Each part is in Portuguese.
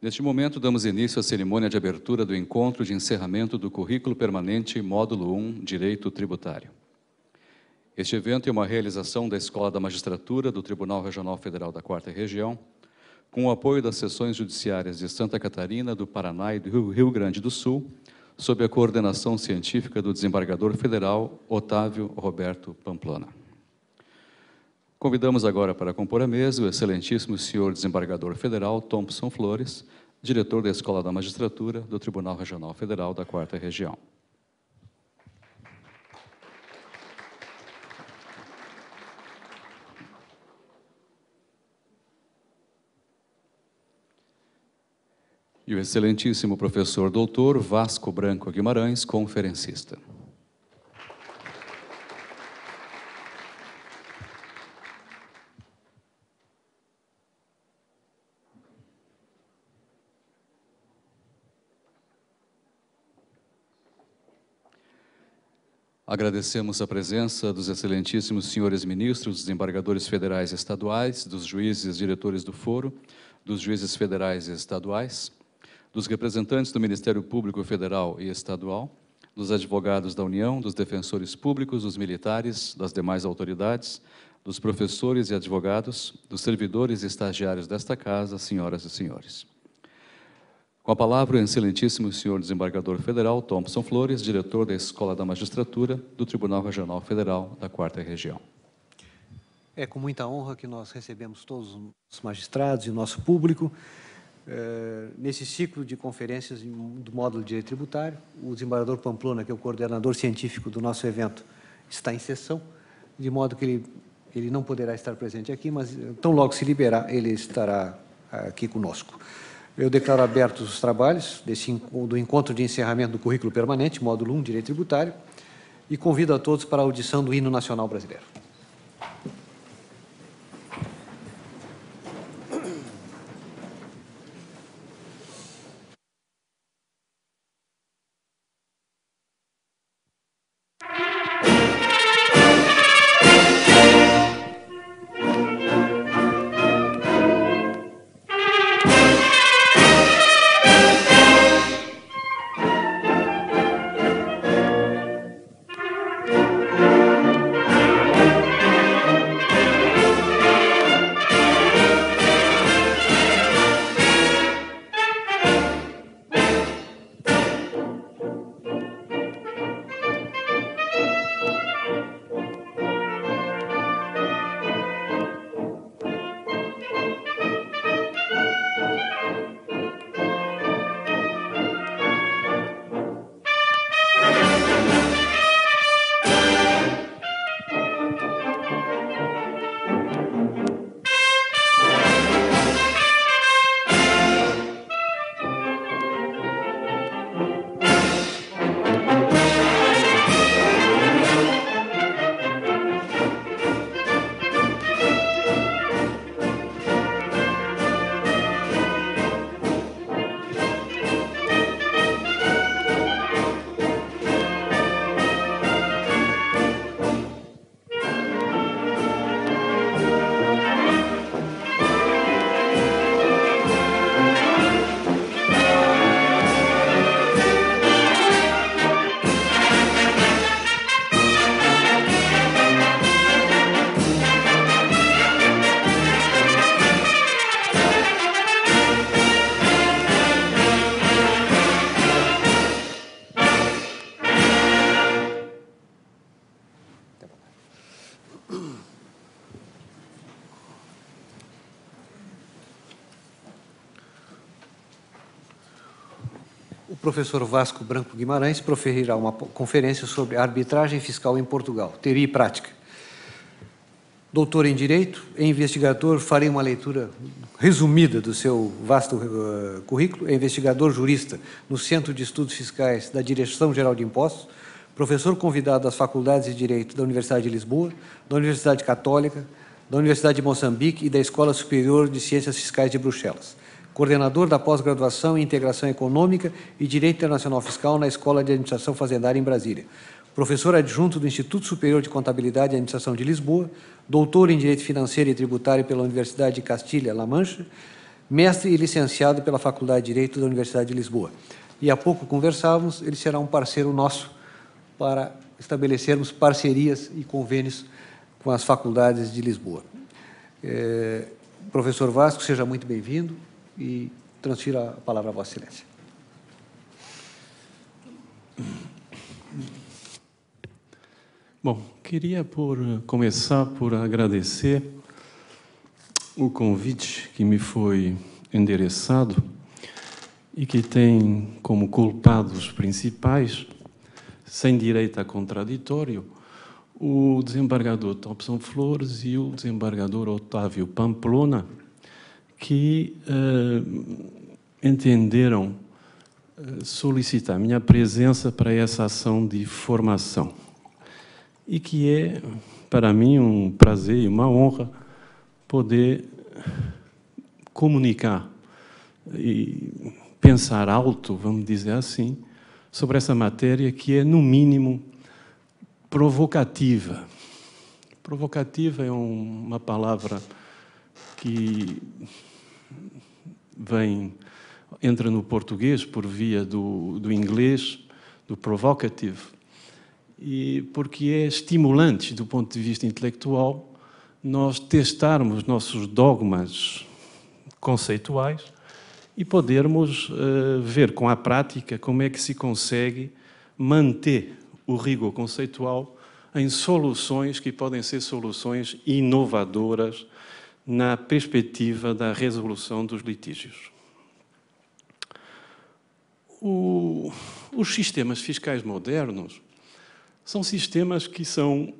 Neste momento, damos início à cerimônia de abertura do encontro de encerramento do Currículo Permanente Módulo 1 Direito Tributário. Este evento é uma realização da Escola da Magistratura do Tribunal Regional Federal da Quarta Região, com o apoio das sessões judiciárias de Santa Catarina, do Paraná e do Rio Grande do Sul, sob a coordenação científica do desembargador federal Otávio Roberto Pamplona. Convidamos agora para compor a mesa o excelentíssimo senhor desembargador federal Thompson Flores, diretor da Escola da Magistratura do Tribunal Regional Federal da Quarta Região. E o excelentíssimo professor doutor Vasco Branco Guimarães, conferencista. Agradecemos a presença dos excelentíssimos senhores ministros, desembargadores federais e estaduais, dos juízes diretores do foro, dos juízes federais e estaduais, dos representantes do Ministério Público Federal e Estadual, dos advogados da União, dos defensores públicos, dos militares, das demais autoridades, dos professores e advogados, dos servidores e estagiários desta casa, senhoras e senhores. Com a palavra, o excelentíssimo senhor desembargador federal Thompson Flores, diretor da Escola da Magistratura do Tribunal Regional Federal da Quarta Região. É com muita honra que nós recebemos todos os magistrados e nosso público é, nesse ciclo de conferências do módulo de direito tributário. O desembargador Pamplona, que é o coordenador científico do nosso evento, está em sessão, de modo que ele, ele não poderá estar presente aqui, mas tão logo se liberar, ele estará ah, aqui conosco. Eu declaro abertos os trabalhos desse, do encontro de encerramento do currículo permanente, módulo 1, Direito Tributário, e convido a todos para a audição do Hino Nacional Brasileiro. professor Vasco Branco Guimarães proferirá uma conferência sobre arbitragem fiscal em Portugal, teoria e prática. Doutor em Direito e investigador, farei uma leitura resumida do seu vasto uh, currículo. É investigador jurista no Centro de Estudos Fiscais da Direção-Geral de Impostos, professor convidado das Faculdades de Direito da Universidade de Lisboa, da Universidade Católica, da Universidade de Moçambique e da Escola Superior de Ciências Fiscais de Bruxelas coordenador da pós-graduação em Integração Econômica e Direito Internacional Fiscal na Escola de Administração Fazendária em Brasília, professor adjunto do Instituto Superior de Contabilidade e Administração de Lisboa, doutor em Direito Financeiro e Tributário pela Universidade de Castilha-La Mancha, mestre e licenciado pela Faculdade de Direito da Universidade de Lisboa. E há pouco conversávamos, ele será um parceiro nosso para estabelecermos parcerias e convênios com as faculdades de Lisboa. É, professor Vasco, seja muito bem-vindo e transfiro a palavra à Vossa Excelência. Bom, queria por começar por agradecer o convite que me foi endereçado e que tem como culpados principais, sem direito a contraditório, o desembargador Thompson Flores e o desembargador Otávio Pamplona que uh, entenderam eh, solicitar solicitar minha presença para essa ação de formação. E que é, para mim, um prazer e uma honra poder comunicar e pensar alto, vamos dizer assim, sobre essa matéria que é, no mínimo, provocativa. Provocativa é uma palavra que vem, entra no português por via do, do inglês, do provocative, e porque é estimulante do ponto de vista intelectual nós testarmos nossos dogmas conceituais e podermos uh, ver com a prática como é que se consegue manter o rigor conceitual em soluções que podem ser soluções inovadoras na perspectiva da resolução dos litígios. O, os sistemas fiscais modernos são sistemas que são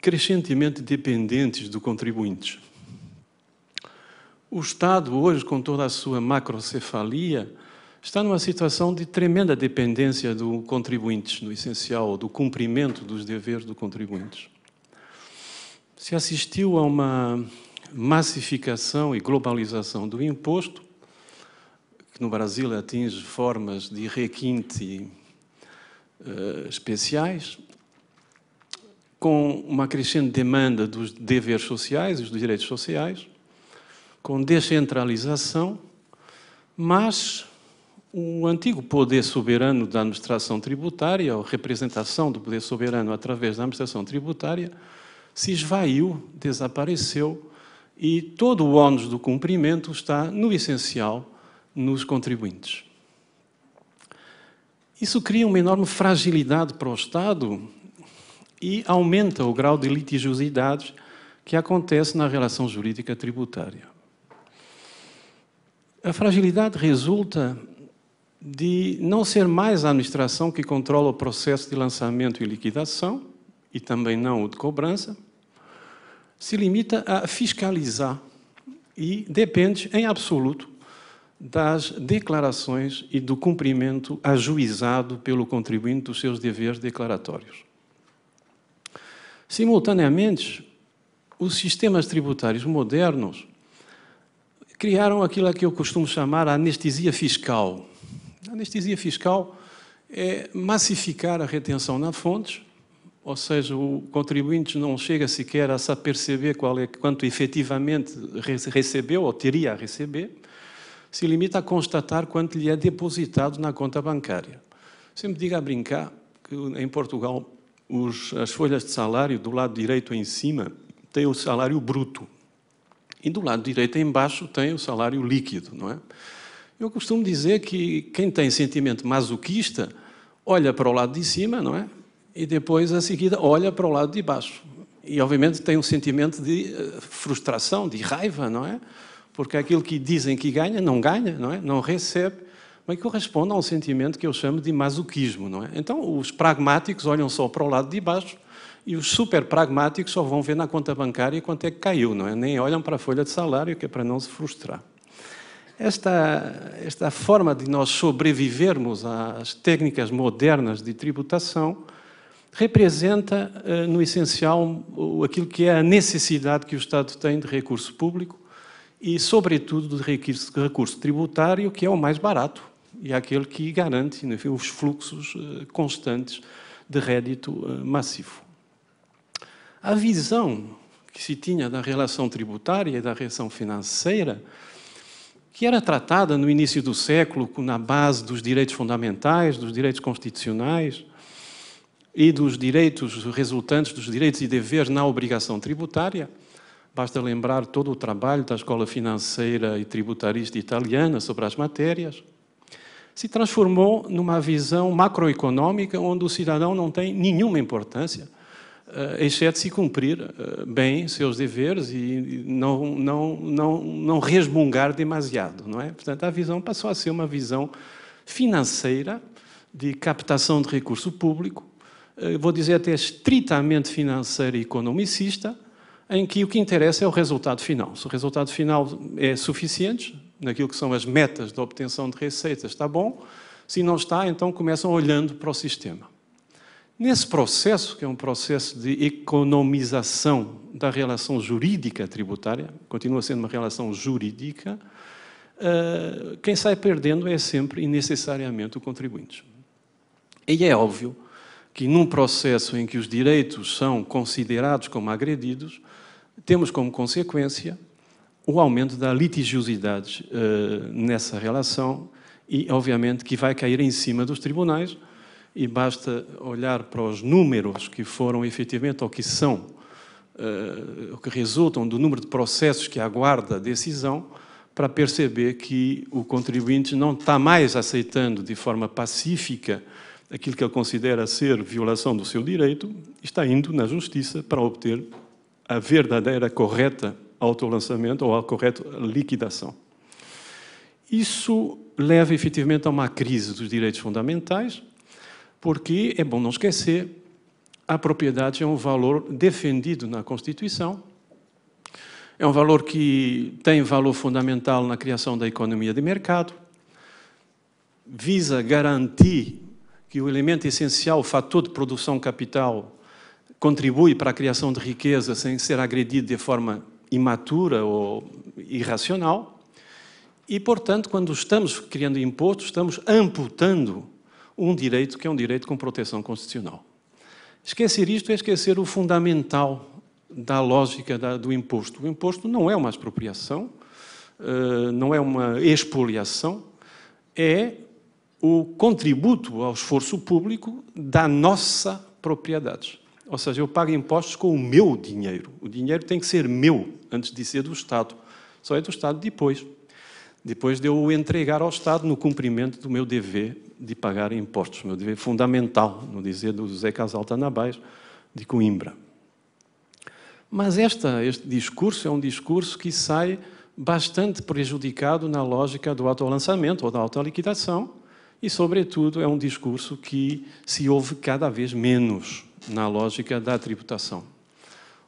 crescentemente dependentes do contribuinte. O Estado, hoje, com toda a sua macrocefalia, está numa situação de tremenda dependência do contribuinte, no essencial, do cumprimento dos deveres do contribuinte. Se assistiu a uma massificação e globalização do imposto, que no Brasil atinge formas de requinte uh, especiais, com uma crescente demanda dos deveres sociais, e dos direitos sociais, com descentralização, mas o antigo poder soberano da administração tributária, ou representação do poder soberano através da administração tributária, se esvaiu, desapareceu e todo o ónus do cumprimento está, no essencial, nos contribuintes. Isso cria uma enorme fragilidade para o Estado e aumenta o grau de litigiosidade que acontece na relação jurídica tributária. A fragilidade resulta de não ser mais a administração que controla o processo de lançamento e liquidação, e também não o de cobrança, se limita a fiscalizar e depende, em absoluto, das declarações e do cumprimento ajuizado pelo contribuinte dos seus deveres declaratórios. Simultaneamente, os sistemas tributários modernos criaram aquilo a que eu costumo chamar a anestesia fiscal. A anestesia fiscal é massificar a retenção na fontes. Ou seja, o contribuinte não chega sequer a se aperceber qual é, quanto efetivamente recebeu ou teria a receber, se limita a constatar quanto lhe é depositado na conta bancária. Sempre digo a brincar que em Portugal os, as folhas de salário do lado direito em cima têm o salário bruto e do lado direito em baixo tem o salário líquido, não é? Eu costumo dizer que quem tem sentimento masoquista olha para o lado de cima, não é? e depois, a seguida, olha para o lado de baixo. E, obviamente, tem um sentimento de eh, frustração, de raiva, não é? Porque aquilo que dizem que ganha, não ganha, não é? Não recebe, mas corresponde a um sentimento que eu chamo de masoquismo, não é? Então, os pragmáticos olham só para o lado de baixo e os super pragmáticos só vão ver na conta bancária quanto é que caiu, não é? Nem olham para a folha de salário, que é para não se frustrar. Esta, esta forma de nós sobrevivermos às técnicas modernas de tributação representa, eh, no essencial, aquilo que é a necessidade que o Estado tem de recurso público e, sobretudo, de recurso, tributário, que é o mais barato e é aquele que garante enfim, né, os fluxos eh, constantes de rédito eh, massivo. A visão que se tinha da relação tributária e da relação financeira, que era tratada no início do século na base dos direitos fundamentais, dos direitos constitucionais, e dos direitos resultantes dos direitos e deveres na obrigação tributária. Basta lembrar todo o trabalho da Escola Financeira e Tributarista Italiana sobre as matérias. Se transformou numa visão macroeconômica onde o cidadão não tem nenhuma importância, eh, exceto se cumprir eh, bem seus deveres e não, não, não, não resmungar demasiado. Não é? Portanto, a visão passou a ser uma visão financeira de captação de recurso público eh, vou dizer até estritamente financeira e economicista, em que o que interessa é o resultado final. Se o resultado final é suficiente, naquilo que são as metas de obtenção de receitas, está bom. Se não está, então começam olhando para o sistema. Nesse processo, que é um processo de economização da relação jurídica tributária, continua sendo uma relação jurídica, eh, quem sai perdendo é sempre e necessariamente o contribuinte. E é óbvio que num processo em que os direitos são considerados como agredidos, temos como consequência o aumento da litigiosidade eh, nessa relação e, obviamente, que vai cair em cima dos tribunais e basta olhar para os números que foram efetivamente ou que são, eh, que resultam do número de processos que aguarda a decisão para perceber que o contribuinte não está mais aceitando de forma pacífica aquilo que ele considera ser violação do seu direito, está indo na justiça para obter a verdadeira, correta autolançamento ou a correta liquidação. Isso leva efetivamente a uma crise dos direitos fundamentais, porque é bom não esquecer a propriedade é um valor defendido na Constituição, é um valor que tem valor fundamental na criação da economia de mercado, visa garantir que o elemento essencial, o fator de produção capital, contribui para a criação de riqueza sem ser agredido de forma imatura ou irracional. E, portanto, quando estamos criando impostos, estamos amputando um direito que é um direito com proteção constitucional. Esquecer isto é esquecer o fundamental da lógica do imposto. O imposto não é uma expropriação, eh, não é uma expoliação, é o contributo ao esforço público da nossa propriedade. Ou seja, eu pago impostos com o meu dinheiro. O dinheiro tem que ser meu antes de ser do Estado. Só é do Estado depois. Depois de eu o entregar ao Estado no cumprimento do meu dever de pagar impostos, meu dever fundamental, no dizer do José Casal Nabais de Coimbra. Mas esta, este discurso é um discurso que sai bastante prejudicado na lógica do autolançamento ou da autoliquidação, e, sobretudo, é um discurso que se ouve cada vez menos na lógica da tributação.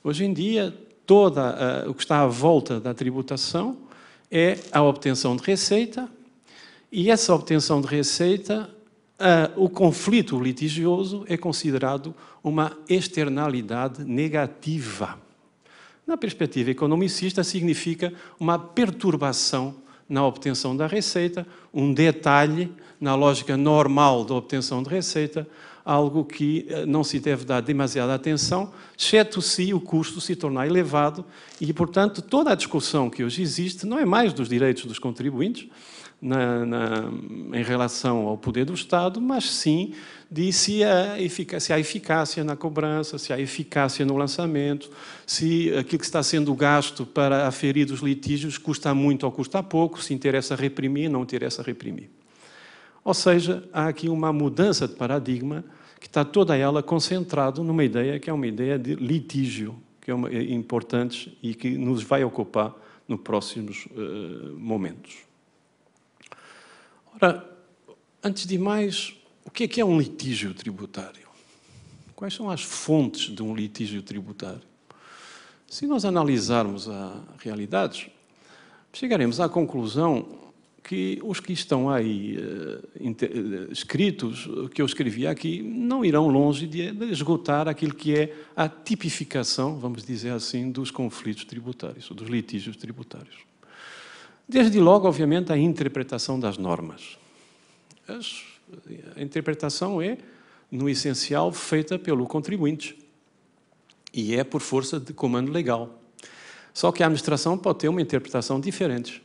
Hoje em dia, toda a, eh, o que está à volta da tributação é a obtenção de receita e essa obtenção de receita, a, eh, o conflito litigioso é considerado uma externalidade negativa. Na perspectiva economicista, significa uma perturbação na obtenção da receita, um detalhe na lógica normal da obtenção de receita, algo que eh, não se deve dar demasiada atenção, exceto se o custo se tornar elevado e, portanto, toda a discussão que hoje existe não é mais dos direitos dos contribuintes na, na, em relação ao poder do Estado, mas sim de se há, se há eficácia na cobrança, se há eficácia no lançamento, se aquilo que está sendo gasto para aferir os litígios custa muito ou custa pouco, se interessa reprimir, não interessa reprimir. Ou seja, há aqui uma mudança de paradigma que está toda ela concentrada numa ideia que é uma ideia de litígio, que é, uma, é importante e que nos vai ocupar nos próximos uh, momentos. Ora, antes de mais, o que é que é um litígio tributário? Quais são as fontes de um litígio tributário? Se nós analisarmos a realidade, chegaremos à conclusão que os que estão aí eh, eh, escritos, que eu escrevi aqui, não irão longe de esgotar aquilo que é a tipificação, vamos dizer assim, dos conflitos tributários, dos litígios tributários. Desde logo, obviamente, a interpretação das normas. A interpretação é, no essencial, feita pelo contribuinte e é por força de comando legal. Só que a administração pode ter uma interpretação diferente.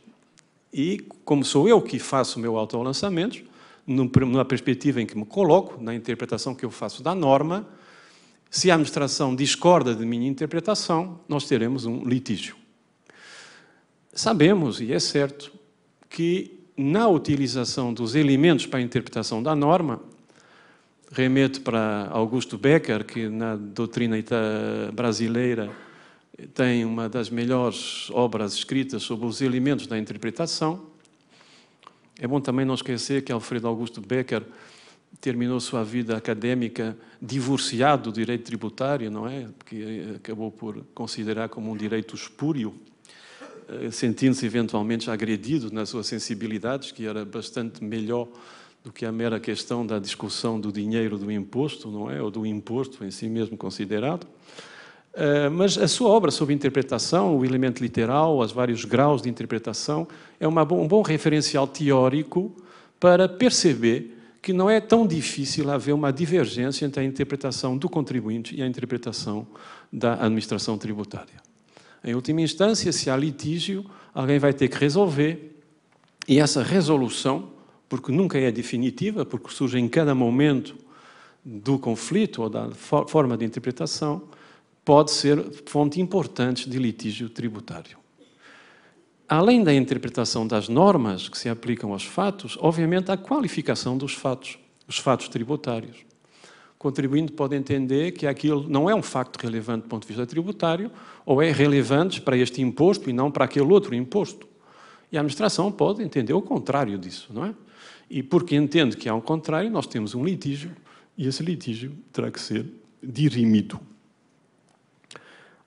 E, como sou eu que faço o meu autolançamento, numa perspectiva em que me coloco, na interpretação que eu faço da norma, se a administração discorda de minha interpretação, nós teremos um litígio. Sabemos, e é certo, que na utilização dos elementos para a interpretação da norma, remeto para Augusto Becker, que na doutrina brasileira tem uma das melhores obras escritas sobre os elementos da interpretação. É bom também não esquecer que Alfredo Augusto Becker terminou sua vida académica divorciado do direito tributário, não é? Que eh, acabou por considerar como um direito espúrio, eh, sentindo-se eventualmente agredido nas suas sensibilidades, que era bastante melhor do que a mera questão da discussão do dinheiro do imposto, não é? Ou do imposto em si mesmo considerado. Eh, mas a sua obra sobre interpretação, o elemento literal, os vários graus de interpretação, é uma, um bom referencial teórico para perceber que não é tão difícil haver uma divergência entre a interpretação do contribuinte e a interpretação da administração tributária. Em última instância, se há litígio, alguém vai ter que resolver, e essa resolução, porque nunca é definitiva, porque surge em cada momento do conflito ou da forma de interpretação, pode ser fonte importante de litígio tributário. Além da interpretação das normas que se aplicam aos fatos, obviamente, a qualificação dos fatos, os fatos tributários. O contribuinte pode entender que aquilo não é um facto relevante do ponto de vista tributário, ou é relevante para este imposto e não para aquele outro imposto. E a administração pode entender o contrário disso, não é? E porque entende que há um contrário, nós temos um litígio, e esse litígio terá que ser dirimido.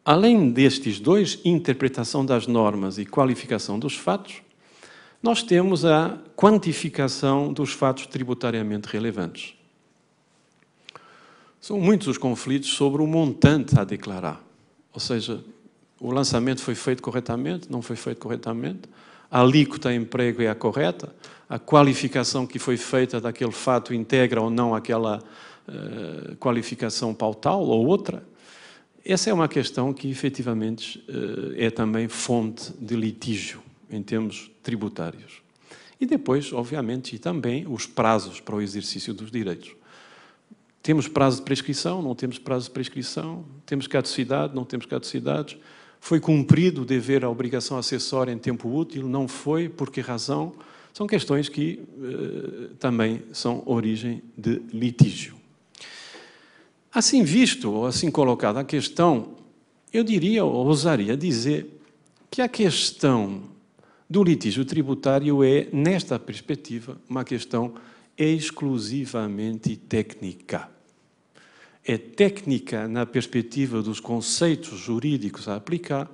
Além destes dois, interpretação das normas e qualificação dos fatos, nós temos a quantificação dos fatos tributariamente relevantes. São muitos os conflitos sobre o montante a declarar. Ou seja, o lançamento foi feito corretamente, não foi feito corretamente, a alíquota a emprego é a correta, a qualificação que foi feita daquele fato integra ou não aquela uh, qualificação pautal ou outra. Essa é uma questão que efetivamente eh, é também fonte de litígio em termos tributários. E depois, obviamente, e também os prazos para o exercício dos direitos. Temos prazo de prescrição, não temos prazo de prescrição, temos caducidade, não temos caducidade, foi cumprido o dever, a obrigação acessória em tempo útil, não foi, por que razão? São questões que eh, também são origem de litígio. Assim visto, ou assim colocada a questão, eu diria, ou ousaria dizer, que a questão do litígio tributário é, nesta perspectiva, uma questão exclusivamente técnica. É técnica na perspectiva dos conceitos jurídicos a aplicar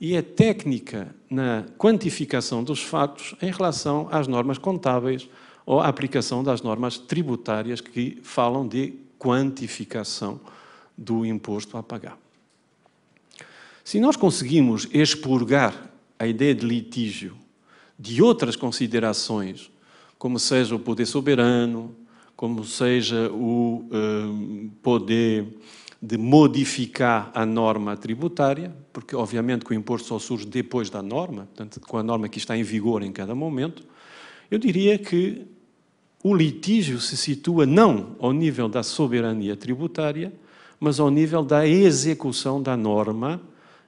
e é técnica na quantificação dos fatos em relação às normas contábeis ou à aplicação das normas tributárias que falam de quantificação do imposto a pagar. Se nós conseguimos expurgar a ideia de litígio de outras considerações, como seja o poder soberano, como seja o hum, poder de modificar a norma tributária, porque obviamente que o imposto só surge depois da norma, portanto, com a norma que está em vigor em cada momento, eu diria que o litígio se situa não ao nível da soberania tributária, mas ao nível da execução da norma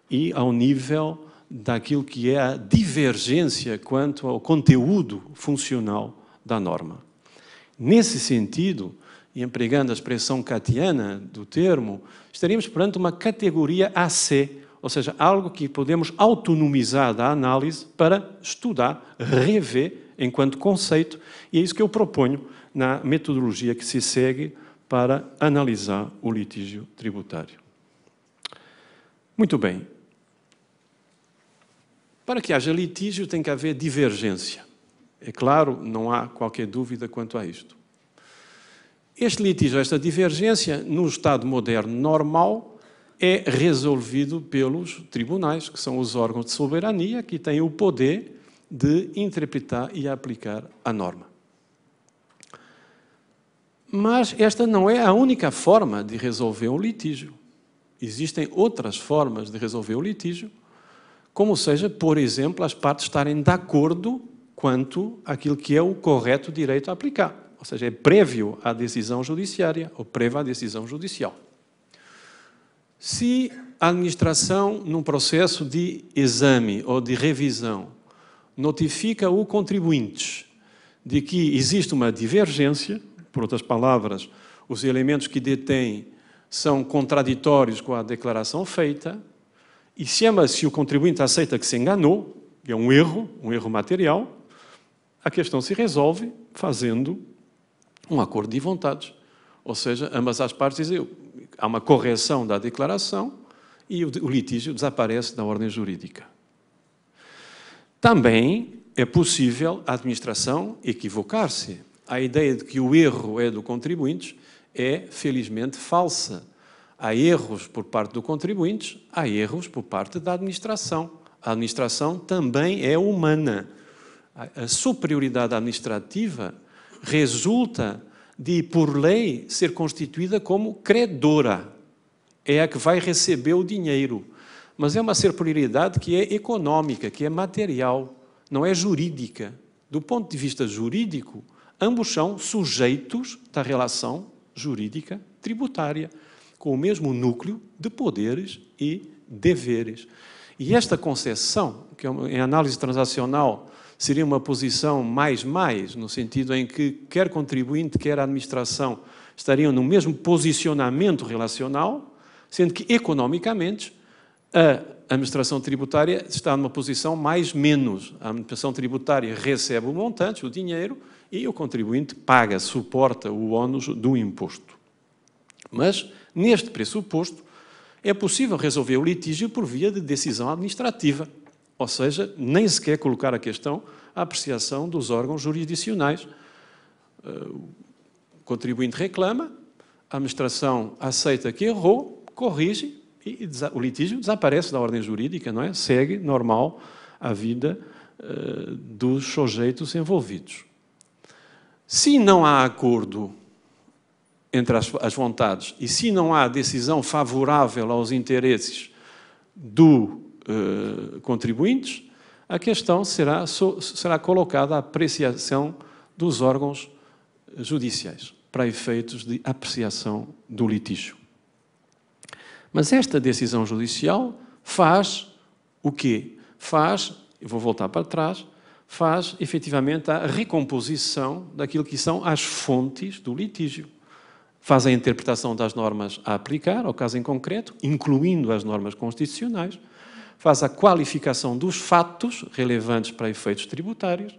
e ao nível daquilo que é a divergência quanto ao conteúdo funcional da norma. Nesse sentido, e empregando a expressão catiana do termo, estaríamos perante uma categoria AC, ou seja, algo que podemos autonomizar da análise para estudar, rever enquanto conceito, e é isso que eu proponho na metodologia que se segue para analisar o litígio tributário. Muito bem. Para que haja litígio tem que haver divergência. É claro, não há qualquer dúvida quanto a isto. Este litígio, esta divergência, no Estado moderno normal, é resolvido pelos tribunais, que são os órgãos de soberania que têm o poder de interpretar e aplicar a norma. Mas esta não é a única forma de resolver um litígio. Existem outras formas de resolver o litígio, como seja, por exemplo, as partes estarem de acordo quanto àquilo que é o correto direito a aplicar. Ou seja, é prévio à decisão judiciária ou prévia à decisão judicial. Se a administração, num processo de exame ou de revisão, notifica o contribuinte de que existe uma divergência, por outras palavras, os elementos que detém são contraditórios com a declaração feita, e se, é se o contribuinte aceita que se enganou, que é um erro, um erro material, a questão se resolve fazendo um acordo de vontades. Ou seja, ambas as partes dizem, há uma correção da declaração e o litígio desaparece da ordem jurídica. Também é possível a administração equivocar-se. A ideia de que o erro é do contribuinte é, felizmente, falsa. Há erros por parte do contribuinte, há erros por parte da administração. A administração também é humana. A superioridade administrativa resulta de, por lei, ser constituída como credora. É a que vai receber o dinheiro mas é uma superioridade que é econômica, que é material, não é jurídica. Do ponto de vista jurídico, ambos são sujeitos da relação jurídica tributária, com o mesmo núcleo de poderes e deveres. E esta concessão, que é em análise transacional seria uma posição mais mais, no sentido em que quer contribuinte, quer administração estariam no mesmo posicionamento relacional, sendo que economicamente a administração tributária está numa posição mais menos. A administração tributária recebe o montante, o dinheiro, e o contribuinte paga, suporta o ónus do imposto. Mas, neste pressuposto, é possível resolver o litígio por via de decisão administrativa, ou seja, nem sequer colocar a questão à apreciação dos órgãos jurisdicionais. Eh, o contribuinte reclama, a administração aceita que errou, corrige e o litígio desaparece da ordem jurídica, não é? Segue normal a vida eh, dos sujeitos envolvidos. Se não há acordo entre as, as vontades e se não há decisão favorável aos interesses do eh, contribuintes, a questão será, so, será colocada à apreciação dos órgãos judiciais para efeitos de apreciação do litígio. Mas esta decisão judicial faz o quê? Faz, eu vou voltar para trás, faz efetivamente a recomposição daquilo que são as fontes do litígio. Faz a interpretação das normas a aplicar, ao caso em concreto, incluindo as normas constitucionais, faz a qualificação dos fatos relevantes para efeitos tributários,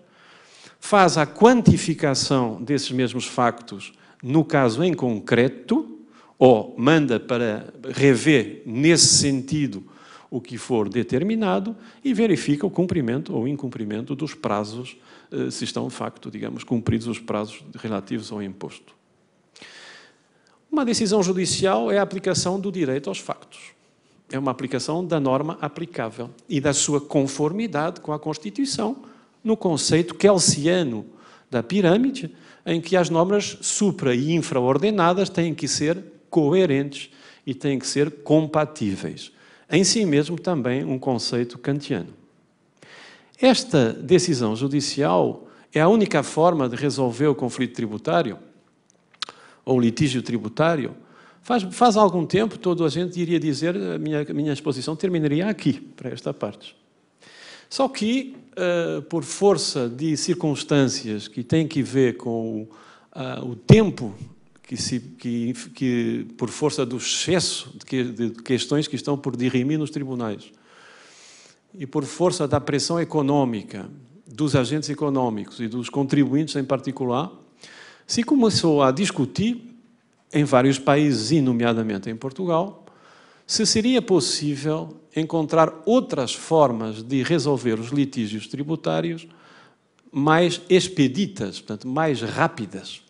faz a quantificação desses mesmos factos no caso em concreto, ou manda para rever nesse sentido o que for determinado e verifica o cumprimento ou incumprimento dos prazos, eh, se estão de facto, digamos, cumpridos os prazos relativos ao imposto. Uma decisão judicial é a aplicação do direito aos factos. É uma aplicação da norma aplicável e da sua conformidade com a Constituição, no conceito kelsiano da pirâmide, em que as normas supra e infraordenadas têm que ser coerentes e têm que ser compatíveis. Em si mesmo, também um conceito kantiano. Esta decisão judicial é a única forma de resolver o conflito tributário ou litígio tributário. Faz, faz algum tempo, toda a gente iria dizer, a minha, a minha exposição terminaria aqui, para esta parte. Só que, uh, por força de circunstâncias que têm que ver com uh, o tempo que, se, que, que por força do excesso de, que, de questões que estão por dirimir nos tribunais e por força da pressão econômica dos agentes econômicos e dos contribuintes em particular, se começou a discutir em vários países, e nomeadamente em Portugal, se seria possível encontrar outras formas de resolver os litígios tributários mais expeditas, portanto, mais rápidas.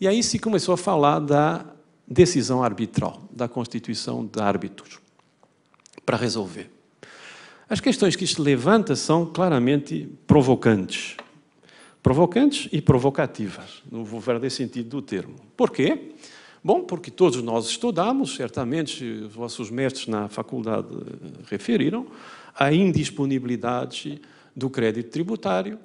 E aí se começou a falar da decisão arbitral, da constituição de árbitros para resolver. As questões que se levanta são claramente provocantes. Provocantes e provocativas, no verdadeiro sentido do termo. Por quê? Bom, porque todos nós estudamos, certamente os vossos mestres na faculdade referiram, a indisponibilidade do crédito tributário,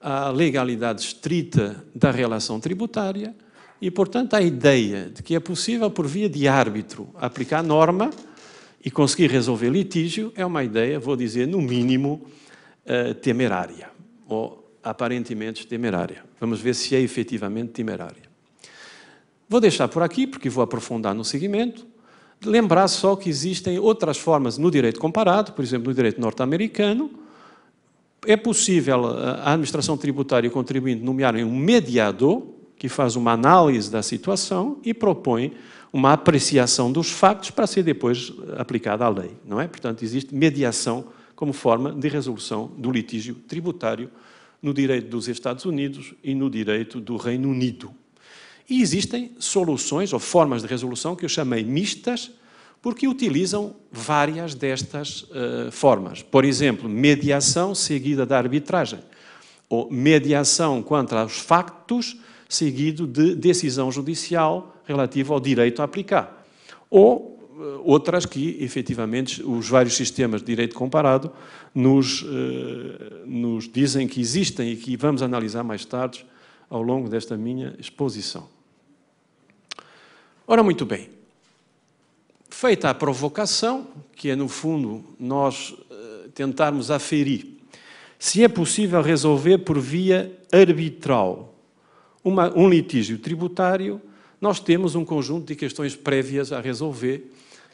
a legalidade estrita da relação tributária, e, portanto, a ideia de que é possível, por via de árbitro, aplicar norma e conseguir resolver litígio é uma ideia, vou dizer, no mínimo, eh, temerária, ou aparentemente temerária. Vamos ver se é efetivamente temerária. Vou deixar por aqui, porque vou aprofundar no seguimento. Lembrar só que existem outras formas no direito comparado, por exemplo, no direito norte-americano, é possível eh, a administração tributária e o contribuinte nomearem um mediador, que faz uma análise da situação e propõe uma apreciação dos factos para ser depois aplicada à lei, não é? Portanto, existe mediação como forma de resolução do litígio tributário no direito dos Estados Unidos e no direito do Reino Unido. E existem soluções ou formas de resolução que eu chamei mistas, porque utilizam várias destas uh, formas. Por exemplo, mediação seguida da arbitragem, ou mediação contra os factos seguido de decisão judicial relativa ao direito a aplicar. Ou eh, outras que, efetivamente, os vários sistemas de direito comparado nos, eh, nos dizem que existem e que vamos analisar mais tarde ao longo desta minha exposição. Ora, muito bem. Feita a provocação, que é, no fundo, nós eh, tentarmos aferir se é possível resolver por via arbitral uma, um litígio tributário, nós temos um conjunto de questões prévias a resolver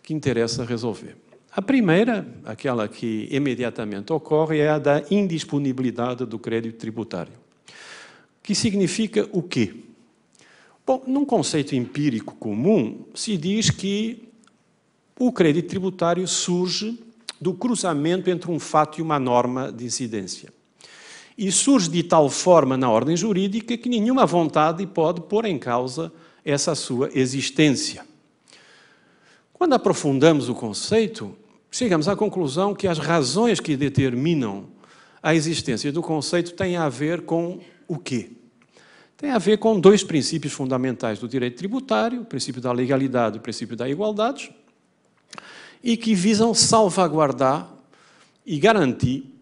que interessa resolver. A primeira, aquela que imediatamente ocorre, é a da indisponibilidade do crédito tributário. Que significa o quê? Bom, num conceito empírico comum, se diz que o crédito tributário surge do cruzamento entre um fato e uma norma de incidência e surge de tal forma na ordem jurídica que nenhuma vontade pode pôr em causa essa sua existência. Quando aprofundamos o conceito, chegamos à conclusão que as razões que determinam a existência do conceito têm a ver com o quê? Tem a ver com dois princípios fundamentais do direito tributário, o princípio da legalidade e o princípio da igualdade, e que visam salvaguardar e garantir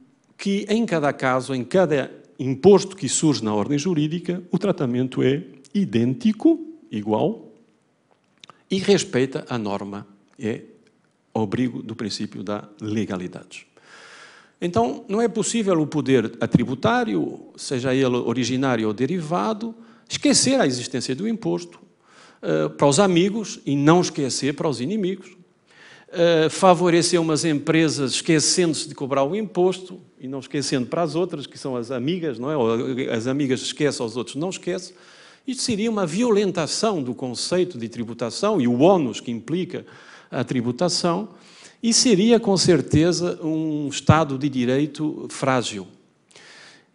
que em cada caso, em cada imposto que surge na ordem jurídica, o tratamento é idêntico, igual, e respeita a norma, é obrigo do princípio da legalidade. Então, não é possível o poder tributário, seja ele originário ou derivado, esquecer a existência do imposto uh, para os amigos e não esquecer para os inimigos. Eh, favorecer umas empresas esquecendo-se de cobrar o imposto e não esquecendo para as outras, que são as amigas, não é? Ou as amigas esquecem, os outros não esquecem. Isto seria uma violentação do conceito de tributação e o ônus que implica a tributação, e seria com certeza um Estado de direito frágil.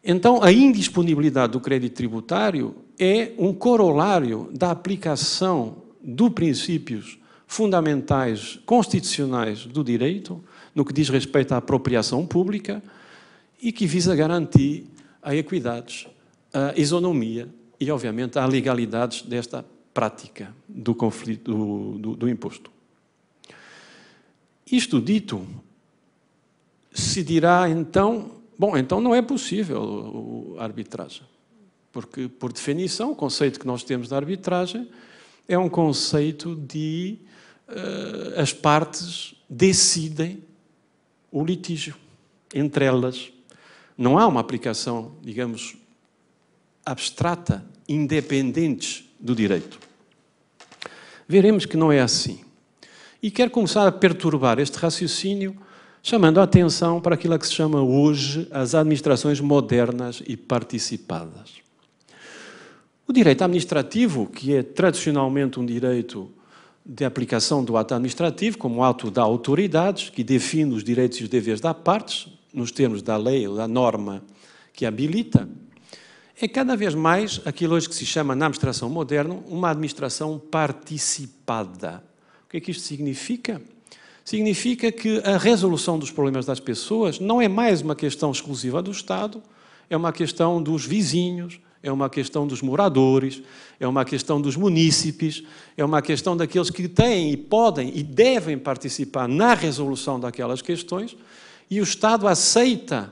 Então, a indisponibilidade do crédito tributário é um corolário da aplicação do princípios fundamentais constitucionais do direito, no que diz respeito à apropriação pública e que visa garantir a equidade, a isonomia e, obviamente, a legalidade desta prática do, conflito, do, do, do imposto. Isto dito, se dirá então, bom, então não é possível a arbitragem, porque, por definição, o conceito que nós temos de arbitragem é um conceito de eh, as partes decidem o litígio entre elas. Não há uma aplicação, digamos, abstrata, independente do direito. Veremos que não é assim. E quero começar a perturbar este raciocínio, chamando a atenção para aquilo que se chama hoje as administrações modernas e participadas. O direito administrativo, que é tradicionalmente um direito de aplicação do ato administrativo como ato da autoridade, que define os direitos e os deveres da partes, nos termos da lei ou da norma que habilita, é cada vez mais aquilo hoje que se chama, na administração moderna, uma administração participada. O que é que isto significa? Significa que a resolução dos problemas das pessoas não é mais uma questão exclusiva do Estado, é uma questão dos vizinhos, é uma questão dos moradores, é uma questão dos munícipes, é uma questão daqueles que têm e podem e devem participar na resolução daquelas questões, e o Estado aceita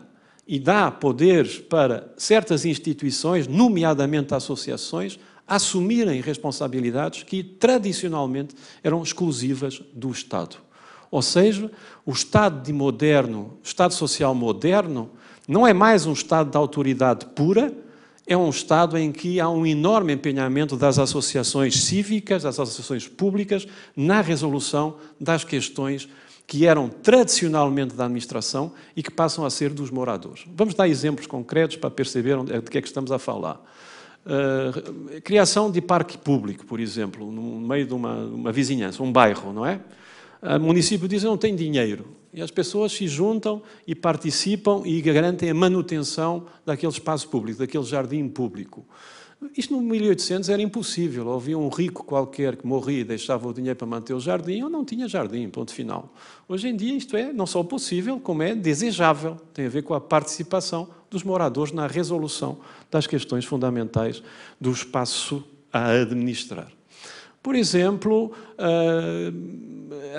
e dá poderes para certas instituições, nomeadamente associações, assumirem responsabilidades que tradicionalmente eram exclusivas do Estado. Ou seja, o Estado de moderno, Estado social moderno, não é mais um Estado de autoridade pura, é um Estado em que há um enorme empenhamento das associações cívicas, das associações públicas, na resolução das questões que eram tradicionalmente da administração e que passam a ser dos moradores. Vamos dar exemplos concretos para perceber é, de que é que estamos a falar. Uh, criação de parque público, por exemplo, no meio de uma, uma vizinhança, um bairro, não é? O eh, município diz: Eu não tenho dinheiro e as pessoas se juntam e participam e garantem a manutenção daquele espaço público, daquele jardim público. Isto no 1800 era impossível. Havia um rico qualquer que morria e deixava o dinheiro para manter o jardim, ou não tinha jardim, ponto final. Hoje em dia isto é não só possível, como é desejável. Tem a ver com a participação dos moradores na resolução das questões fundamentais do espaço a administrar. Por exemplo, ah,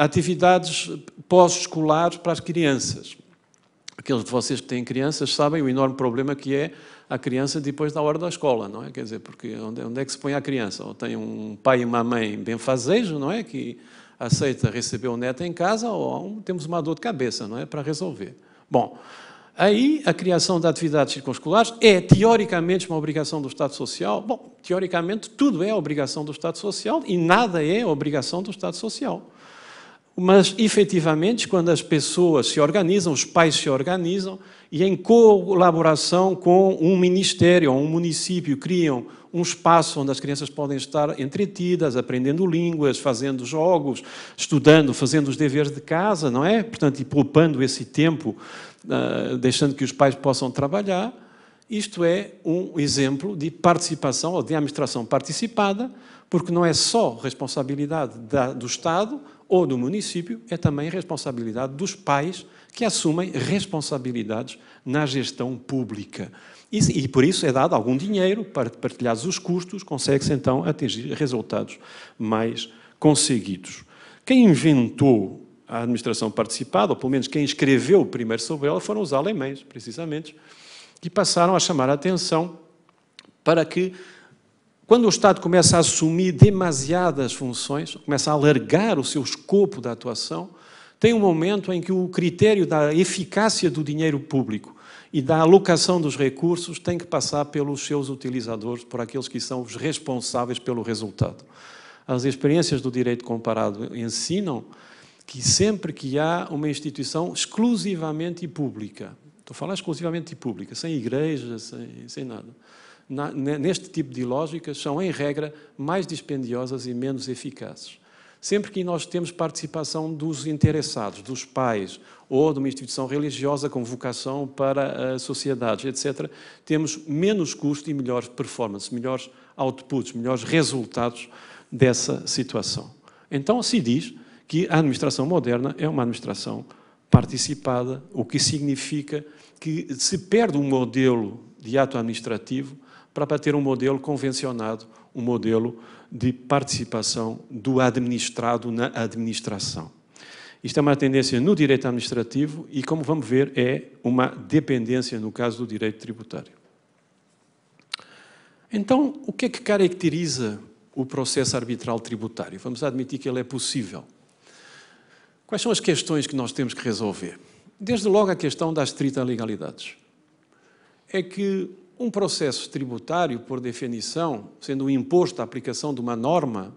atividades pós-escolares para as crianças. Aqueles de vocês que têm crianças sabem o enorme problema que é a criança depois da hora da escola, não é? Quer dizer, porque onde, onde é que se põe a criança? Ou tem um pai e uma mãe benfazejo, não é? Que aceita receber o neto em casa, ou temos uma dor de cabeça, não é? Para resolver. Bom, Aí a criação de atividades circunscolares é teoricamente uma obrigação do Estado Social. Bom, teoricamente tudo é obrigação do Estado Social e nada é obrigação do Estado Social mas efetivamente, quando as pessoas se organizam, os pais se organizam e, em colaboração com um ministério ou um município, criam um espaço onde as crianças podem estar entretidas, aprendendo línguas, fazendo jogos, estudando, fazendo os deveres de casa, não é? Portanto, e poupando esse tempo, ah, deixando que os pais possam trabalhar. Isto é um exemplo de participação ou de administração participada, porque não é só responsabilidade do Estado, ou do município, é também responsabilidade dos pais que assumem responsabilidades na gestão pública. E, e por isso é dado algum dinheiro para partilhados os custos, consegue-se então atingir resultados mais conseguidos. Quem inventou a administração participada, ou pelo menos quem escreveu primeiro sobre ela, foram os alemães, precisamente, que passaram a chamar a atenção para que quando o Estado começa a assumir demasiadas funções, começa a alargar o seu escopo da atuação, tem um momento em que o critério da eficácia do dinheiro público e da alocação dos recursos tem que passar pelos seus utilizadores, por aqueles que são os responsáveis pelo resultado. As experiências do direito comparado ensinam que sempre que há uma instituição exclusivamente pública, estou a falar exclusivamente pública, sem igreja, sem, sem nada, na, neste tipo de lógicas são, em regra, mais dispendiosas e menos eficazes. Sempre que nós temos participação dos interessados, dos pais ou de uma instituição religiosa com vocação para a sociedade, etc., temos menos custo e melhores performances, melhores outputs, melhores resultados dessa situação. Então se diz que a administração moderna é uma administração participada, o que significa que se perde um modelo de ato administrativo para bater um modelo convencionado, um modelo de participação do administrado na administração. Isto é uma tendência no direito administrativo e, como vamos ver, é uma dependência no caso do direito tributário. Então, o que é que caracteriza o processo arbitral tributário? Vamos admitir que ele é possível. Quais são as questões que nós temos que resolver? Desde logo a questão das 30 legalidades. É que um processo tributário, por definição, sendo um imposto a aplicação de uma norma,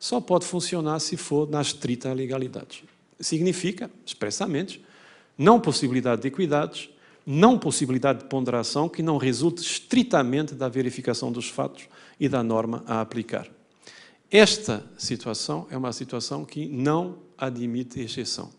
só pode funcionar se for na estrita legalidade. Significa, expressamente, não possibilidade de equidades, não possibilidade de ponderação que não resulte estritamente da verificação dos fatos e da norma a aplicar. Esta situação é uma situação que não admite exceção.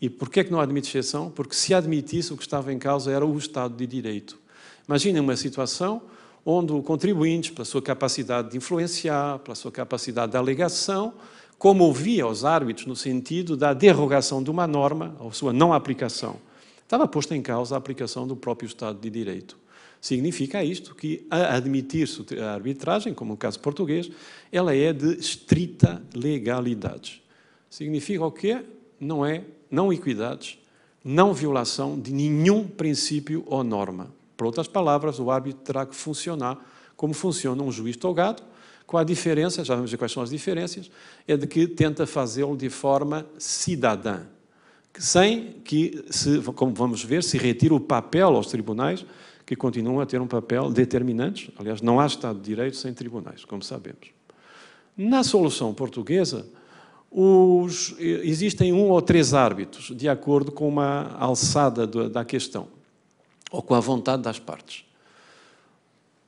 E por que é não admite exceção? Porque se admitisse, o que estava em causa era o Estado de Direito. Imaginem uma situação onde o contribuinte, pela sua capacidade de influenciar, pela sua capacidade de alegação, como ouvia os árbitros no sentido da derrogação de uma norma ou sua não aplicação, estava posta em causa a aplicação do próprio Estado de Direito. Significa isto que, a admitir-se a arbitragem, como o caso português, ela é de estrita legalidade. Significa o quê? Não é não equidades, não violação de nenhum princípio ou norma. Por outras palavras, o árbitro terá que funcionar como funciona um juiz togado, com a diferença, já vamos ver quais são as diferenças, é de que tenta fazê-lo de forma cidadã, sem que, se, como vamos ver, se retire o papel aos tribunais, que continuam a ter um papel determinante. Aliás, não há Estado de Direito sem tribunais, como sabemos. Na solução portuguesa, os, existem um ou três árbitros, de acordo com uma alçada da questão ou com a vontade das partes.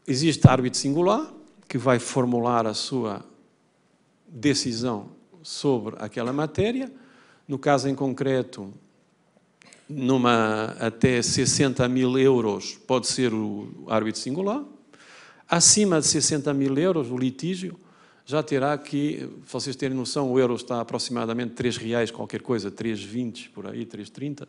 Existe árbitro singular, que vai formular a sua decisão sobre aquela matéria, no caso em concreto, numa até 60 mil euros pode ser o árbitro singular, acima de 60 mil euros o litígio já terá que, vocês terem noção, o euro está aproximadamente 3 reais qualquer coisa, 3,20 por aí, 3,30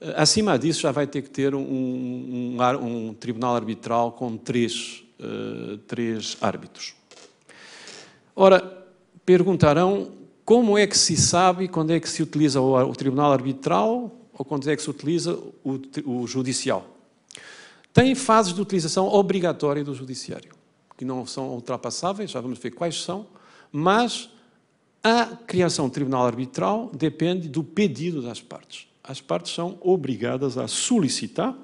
eh, acima disso, já vai ter que ter um, um, um, tribunal arbitral com três, uh, três árbitros. Ora, perguntarão como é que se sabe quando é que se utiliza o, o tribunal arbitral ou quando é que se utiliza o, o judicial. Tem fases de utilização obrigatória do judiciário, que não são ultrapassáveis, já vamos ver quais são, mas a criação do tribunal arbitral depende do pedido das partes as partes são obrigadas a solicitar,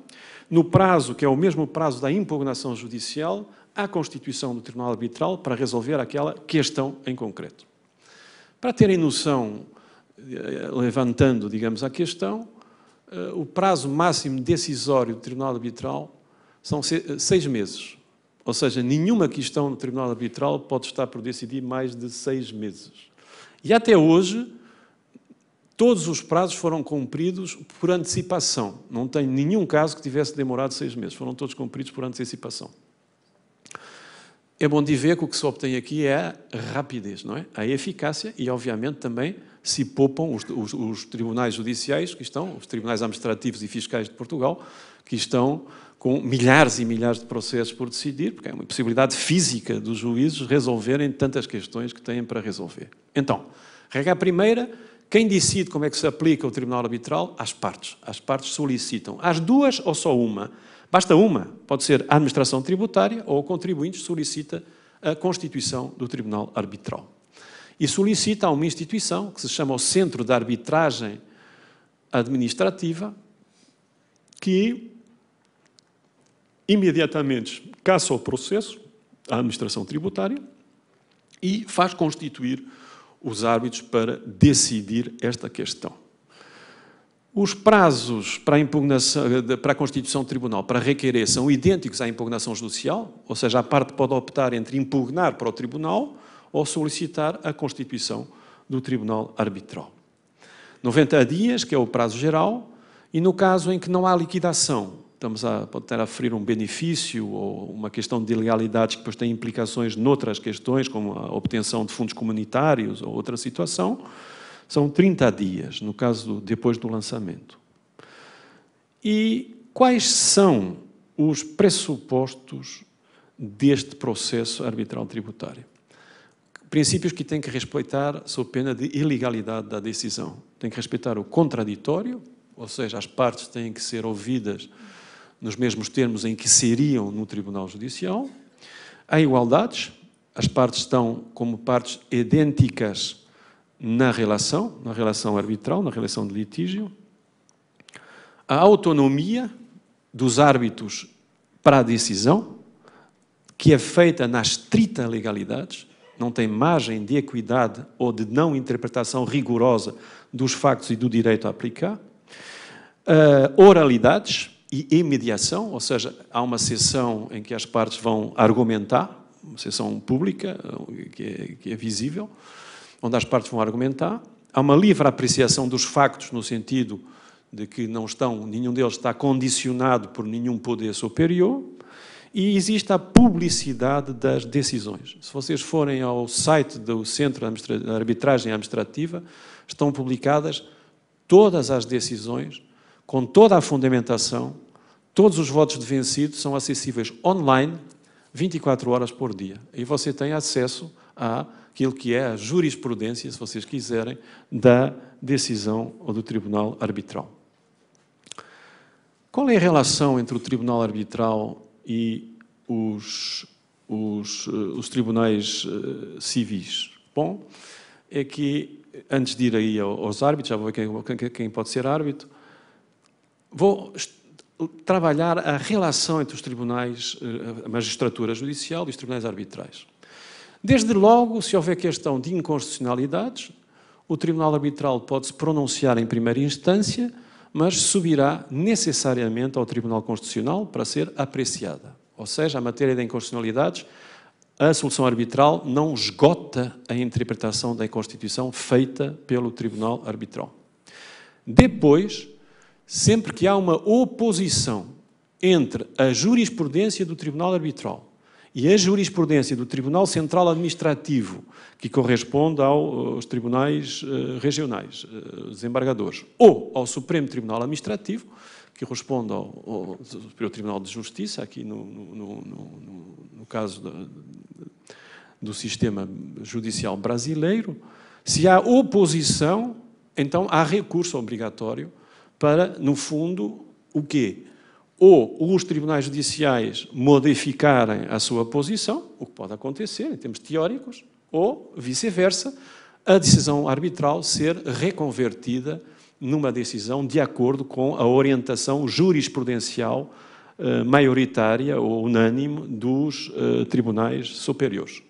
no prazo que é o mesmo prazo da impugnação judicial, a constituição do Tribunal Arbitral para resolver aquela questão em concreto. Para terem noção, eh, levantando, digamos, a questão, eh, o prazo máximo decisório do Tribunal Arbitral são eh, seis meses. Ou seja, nenhuma questão no Tribunal Arbitral pode estar por decidir mais de seis meses. E até hoje, Todos os prazos foram cumpridos por antecipação. Não tem nenhum caso que tivesse demorado seis meses. Foram todos cumpridos por antecipação. É bom de ver que o que se obtém aqui é a rapidez, não é? A eficácia e, obviamente, também se poupam os, os, os, tribunais judiciais que estão, os tribunais administrativos e fiscais de Portugal, que estão com milhares e milhares de processos por decidir, porque é uma possibilidade física dos juízes resolverem tantas questões que têm para resolver. Então, regra primeira, quem decide como é que se aplica o tribunal arbitral? As partes. As partes solicitam. As duas ou só uma? Basta uma. Pode ser a administração tributária ou o contribuinte solicita a constituição do tribunal arbitral. E solicita a uma instituição que se chama o Centro de Arbitragem Administrativa, que imediatamente caça o processo à administração tributária e faz constituir os árbitros para decidir esta questão. Os prazos para a, impugnação, eh, para a Constituição do Tribunal para requerer são idênticos à impugnação judicial, ou seja, a parte pode optar entre impugnar para o Tribunal ou solicitar a constituição do Tribunal Arbitral. 90 dias, que é o prazo geral, e no caso em que não há liquidação estamos a pode estar a ferir um benefício ou uma questão de ilegalidade que depois tem implicações noutras questões, como a obtenção de fundos comunitários ou outra situação, são 30 dias, no caso depois do lançamento. E quais são os pressupostos deste processo arbitral tributário? Princípios que têm que respeitar sob pena de ilegalidade da decisão. Tem que respeitar o contraditório, ou seja, as partes têm que ser ouvidas nos mesmos termos em que seriam no Tribunal Judicial. Há igualdades, as partes estão como partes idênticas na relação, na relação arbitral, na relação de litígio. A autonomia dos árbitros para a decisão, que é feita na estrita legalidade, não tem margem de equidade ou de não interpretação rigorosa dos factos e do direito a aplicar. Uh, oralidades, e em mediação, ou seja, há uma sessão em que as partes vão argumentar, uma sessão pública, eh, que é, que é visível, onde as partes vão argumentar. Há uma livre apreciação dos factos, no sentido de que não estão, nenhum deles está condicionado por nenhum poder superior, e existe a publicidade das decisões. Se vocês forem ao site do Centro de Arbitragem Administrativa, estão publicadas todas as decisões com toda a fundamentação, todos os votos de vencido são acessíveis online 24 horas por dia. E você tem acesso àquilo que é a jurisprudência, se vocês quiserem, da decisão ou do Tribunal Arbitral. Qual é a relação entre o Tribunal Arbitral e os, os, eh, os tribunais eh, civis? Bom, é que, antes de ir aí aos árbitros, já vou ver quem, quem pode ser árbitro, Vou trabalhar a relação entre os tribunais, eh, a magistratura judicial e os tribunais arbitrais. Desde logo, se houver questão de inconstitucionalidades, o Tribunal Arbitral pode se pronunciar em primeira instância, mas subirá necessariamente ao Tribunal Constitucional para ser apreciada. Ou seja, a matéria da inconstitucionalidades, a solução arbitral não esgota a interpretação da Constituição feita pelo Tribunal Arbitral. Depois, sempre que há uma oposição entre a jurisprudência do Tribunal Arbitral e a jurisprudência do Tribunal Central Administrativo, que corresponde eh, aos tribunais eh, regionais, eh, desembargadores, ou ao Supremo Tribunal Administrativo, que responde ao, ao Superior Tribunal de Justiça, aqui no, no, no, no caso do sistema judicial brasileiro, se há oposição, então há recurso obrigatório para, no fundo, o quê? Ou os tribunais judiciais modificarem a sua posição, o que pode acontecer em termos teóricos, ou, vice-versa, a decisão arbitral ser reconvertida numa decisão de acordo com a orientação jurisprudencial eh, maioritária ou unânime dos eh, tribunais superiores.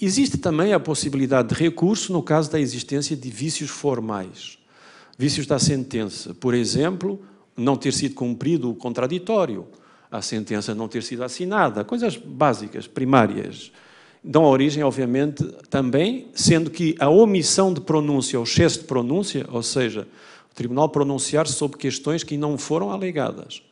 Existe também a possibilidade de recurso no caso da existência de vícios formais vícios da sentença. Por exemplo, não ter sido cumprido o contraditório, a sentença não ter sido assinada, coisas básicas, primárias. Dão origem, obviamente, também, sendo que a omissão de pronúncia, ou excesso de pronúncia, ou seja, o tribunal pronunciar sobre questões que não foram alegadas,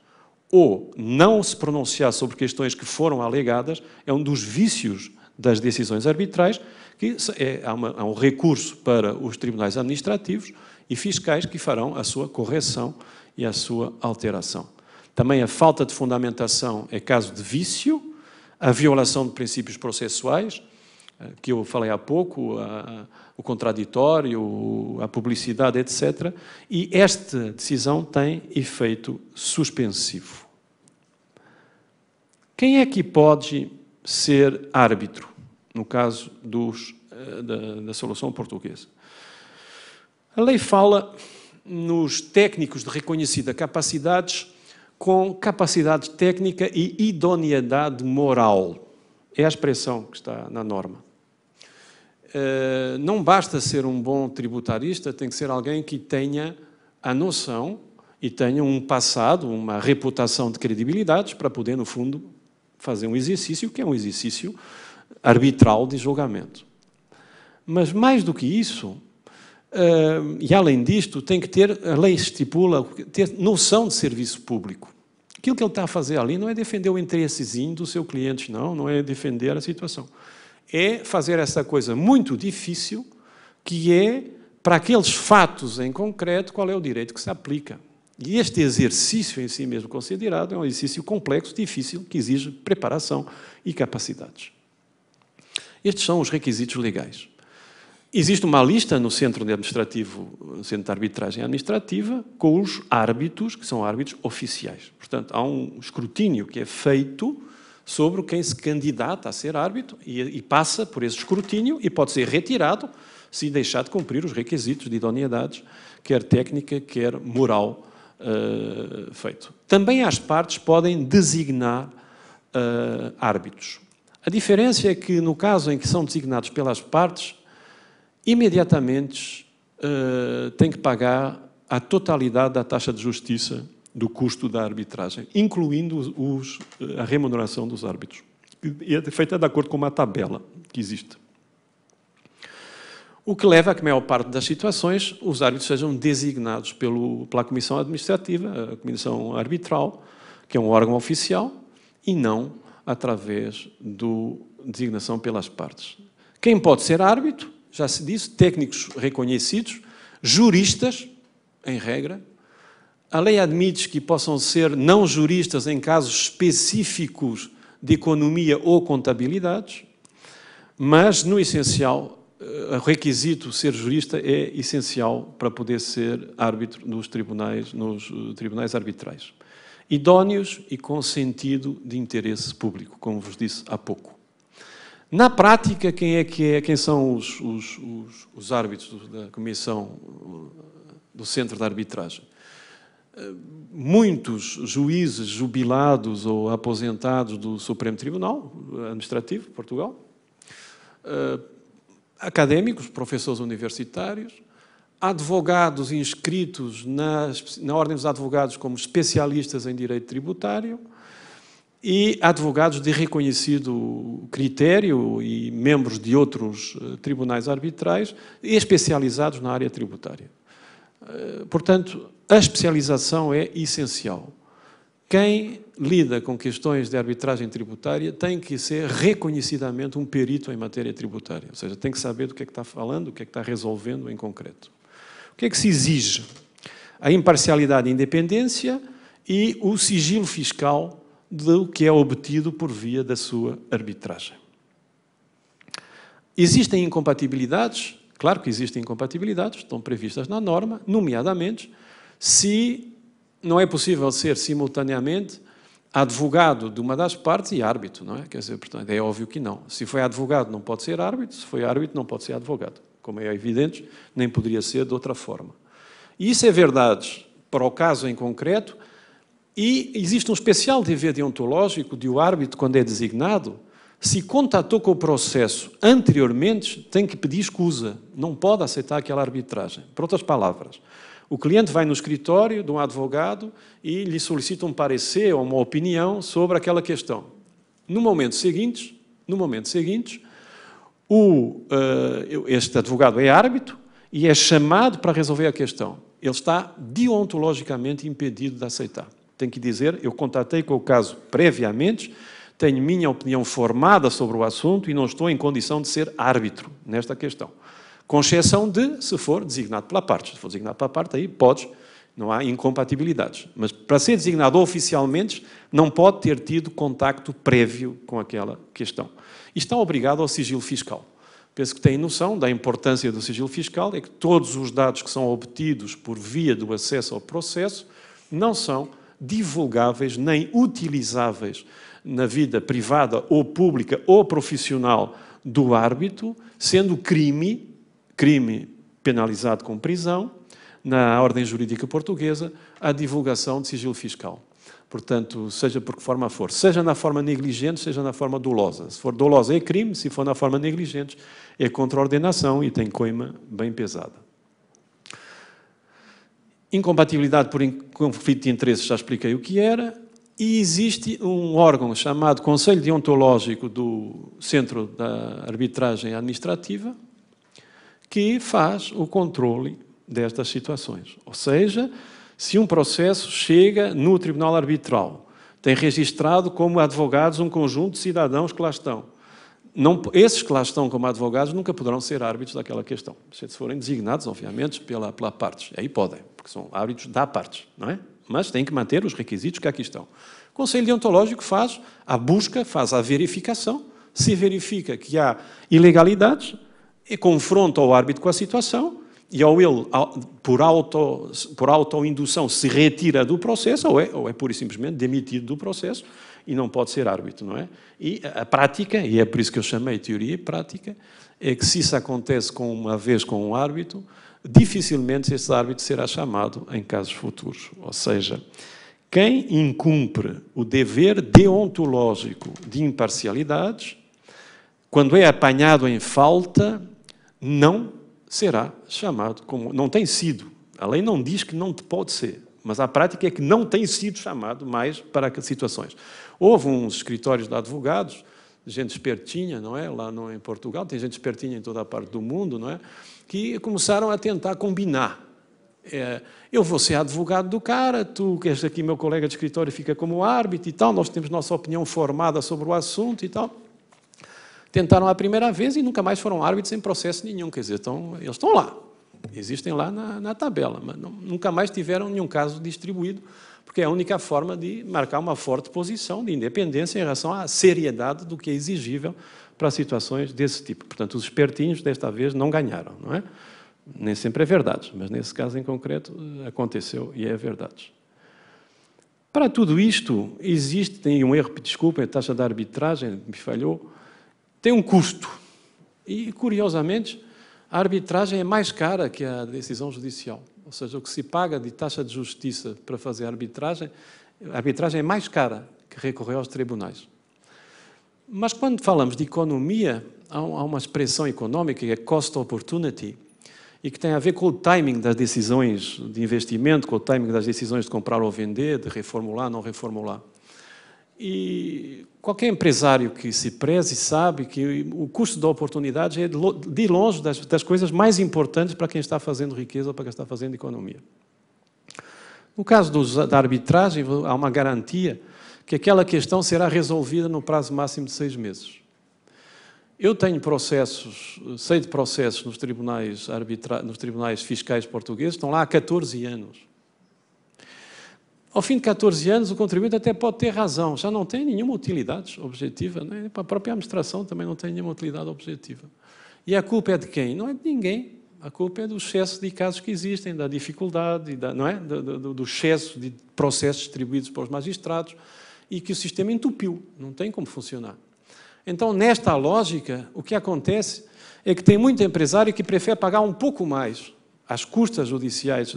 ou não se pronunciar sobre questões que foram alegadas, é um dos vícios das decisões arbitrais, que é, uma, há um recurso para os tribunais administrativos, e fiscais que farão a sua correção e a sua alteração. Também a falta de fundamentação é caso de vício, a violação de princípios processuais, eh, que eu falei há pouco, a, o contraditório, a publicidade, etc. E esta decisão tem efeito suspensivo. Quem é que pode ser árbitro, no caso dos, eh, da, da solução portuguesa? A lei fala nos técnicos de reconhecida capacidades com capacidade técnica e idoneidade moral. É a expressão que está na norma. Eh, não basta ser um bom tributarista, tem que ser alguém que tenha a noção e tenha um passado, uma reputação de credibilidades para poder, no fundo, fazer um exercício que é um exercício arbitral de julgamento. Mas mais do que isso, Uh, e além disto, tem que ter, a lei estipula, ter noção de serviço público. Aquilo que ele está a fazer ali não é defender o interessezinho do seu cliente, não, não é defender a situação. É fazer essa coisa muito difícil, que é, para aqueles fatos em concreto, qual é o direito que se aplica. E este exercício em si mesmo considerado é um exercício complexo, difícil, que exige preparação e capacidades. Estes são os requisitos legais. Existe uma lista no centro administrativo, centro de arbitragem administrativa, com os árbitros, que são árbitros oficiais. Portanto, há um escrutínio que é feito sobre quem se candidata a ser árbitro e, e passa por esse escrutínio e pode ser retirado se deixar de cumprir os requisitos de idoneidades, quer técnica, quer moral, uh, feito. Também as partes podem designar uh, árbitros. A diferença é que, no caso em que são designados pelas partes, imediatamente uh, tem que pagar a totalidade da taxa de justiça do custo da arbitragem, incluindo os, eh, a remuneração dos árbitros. E é feita de acordo com uma tabela que existe. O que leva a que, a maior parte das situações, os árbitros sejam designados pelo, pela Comissão Administrativa, a Comissão Arbitral, que é um órgão oficial, e não através da designação pelas partes. Quem pode ser árbitro? já se disse, técnicos reconhecidos, juristas, em regra. A lei admite que possam ser não juristas em casos específicos de economia ou contabilidade, mas, no essencial, eh, o requisito ser jurista é essencial para poder ser árbitro nos tribunais, nos eh, tribunais arbitrais. Idôneos e com sentido de interesse público, como vos disse há pouco. Na prática, quem é que é, quem são os, os, os, os árbitros da comissão do centro da arbitragem? Eh, muitos juízes jubilados ou aposentados do Supremo Tribunal Administrativo de Portugal, eh, académicos, professores universitários, advogados inscritos na, na Ordem dos Advogados como especialistas em direito tributário, e advogados de reconhecido critério e membros de outros eh, tribunais arbitrais especializados na área tributária. Eh, portanto, a especialização é essencial. Quem lida com questões de arbitragem tributária tem que ser reconhecidamente um perito em matéria tributária, ou seja, tem que saber do que é que está falando, o que é que está resolvendo em concreto. O que é que se exige? A imparcialidade e independência e o sigilo fiscal do que é obtido por via da sua arbitragem. Existem incompatibilidades? Claro que existem incompatibilidades, estão previstas na norma, nomeadamente se não é possível ser simultaneamente advogado de uma das partes e árbitro, não é? Quer dizer, portanto, é óbvio que não. Se foi advogado, não pode ser árbitro, se foi árbitro, não pode ser advogado. Como é evidente, nem poderia ser de outra forma. E isso é verdade para o caso em concreto e existe um especial dever deontológico de o árbitro, quando é designado, se contatou com o processo anteriormente, tem que pedir escusa, não pode aceitar aquela arbitragem. Por outras palavras, o cliente vai no escritório de um advogado e lhe solicita um parecer ou uma opinião sobre aquela questão. No momento seguinte, no momento seguinte, o, uh, este advogado é árbitro e é chamado para resolver a questão. Ele está deontologicamente impedido de aceitar. Tenho que dizer, eu contatei com o caso previamente, tenho minha opinião formada sobre o assunto e não estou em condição de ser árbitro nesta questão. Com exceção de se for designado pela parte. Se for designado pela parte, aí podes, não há incompatibilidades. Mas para ser designado oficialmente, não pode ter tido contacto prévio com aquela questão. E está obrigado ao sigilo fiscal. Penso que têm noção da importância do sigilo fiscal, é que todos os dados que são obtidos por via do acesso ao processo não são divulgáveis nem utilizáveis na vida privada ou pública ou profissional do árbitro, sendo crime, crime penalizado com prisão, na ordem jurídica portuguesa, a divulgação de sigilo fiscal. Portanto, seja por que forma for, seja na forma negligente, seja na forma dolosa. Se for dolosa é crime, se for na forma negligente é contra a ordenação e tem coima bem pesada. Incompatibilidade por conflito de interesses, já expliquei o que era. E existe um órgão chamado Conselho Deontológico do Centro da Arbitragem Administrativa, que faz o controle destas situações. Ou seja, se um processo chega no Tribunal Arbitral, tem registrado como advogados um conjunto de cidadãos que lá estão não, esses que lá estão como advogados nunca poderão ser árbitros daquela questão, se forem designados, obviamente, pela, pela partes. Aí podem, porque são árbitros da parte não é? Mas têm que manter os requisitos que aqui estão. O Conselho Deontológico faz a busca, faz a verificação, se verifica que há ilegalidades, e confronta o árbitro com a situação, e ou ele, por, auto, por autoindução, se retira do processo, ou é, ou é pura e simplesmente demitido do processo, e não pode ser árbitro, não é? E a prática, e é por isso que eu chamei teoria e prática, é que se isso acontece com uma vez com um árbitro, dificilmente esse árbitro será chamado em casos futuros. Ou seja, quem incumpre o dever deontológico de imparcialidades, quando é apanhado em falta, não será chamado como. Não tem sido. A lei não diz que não pode ser, mas a prática é que não tem sido chamado mais para situações. Houve uns escritórios de advogados, gente espertinha, não é? Lá no, em Portugal, tem gente espertinha em toda a parte do mundo, não é? Que começaram a tentar combinar. É, eu vou ser advogado do cara, tu que és aqui meu colega de escritório fica como árbitro e tal, nós temos nossa opinião formada sobre o assunto e tal. Tentaram a primeira vez e nunca mais foram árbitros em processo nenhum, quer dizer, estão, eles estão lá, existem lá na, na tabela, mas não, nunca mais tiveram nenhum caso distribuído porque é a única forma de marcar uma forte posição de independência em relação à seriedade do que é exigível para situações desse tipo. Portanto, os espertinhos desta vez não ganharam, não é? Nem sempre é verdade, mas nesse caso em concreto eh, aconteceu e é verdade. Para tudo isto, existe, tem um erro, desculpem, a taxa de arbitragem me falhou, tem um custo. E, curiosamente, a arbitragem é mais cara que a decisão judicial. Ou seja, o que se paga de taxa de justiça para fazer arbitragem, a arbitragem é mais cara que recorrer aos tribunais. Mas quando falamos de economia, há uma expressão econômica que é cost opportunity, e que tem a ver com o timing das decisões de investimento, com o timing das decisões de comprar ou vender, de reformular, ou não reformular. E qualquer empresário que se preze sabe que o custo da oportunidade é de longe das, das coisas mais importantes para quem está fazendo riqueza ou para quem está fazendo economia. No caso dos, da arbitragem, há uma garantia que aquela questão será resolvida no prazo máximo de seis meses. Eu tenho processos, sei de processos nos tribunais, arbitra... nos tribunais fiscais portugueses, estão lá há 14 anos. Ao fim de 14 anos, o contribuinte até pode ter razão, já não tem nenhuma utilidade objetiva, né? a própria administração também não tem nenhuma utilidade objetiva. E a culpa é de quem? Não é de ninguém. A culpa é do excesso de casos que existem, da dificuldade, da, não é? Do, do, do excesso de processos distribuídos para os magistrados e que o sistema entupiu, não tem como funcionar. Então, nesta lógica, o que acontece é que tem muito empresário que prefere pagar um pouco mais às custas judiciais,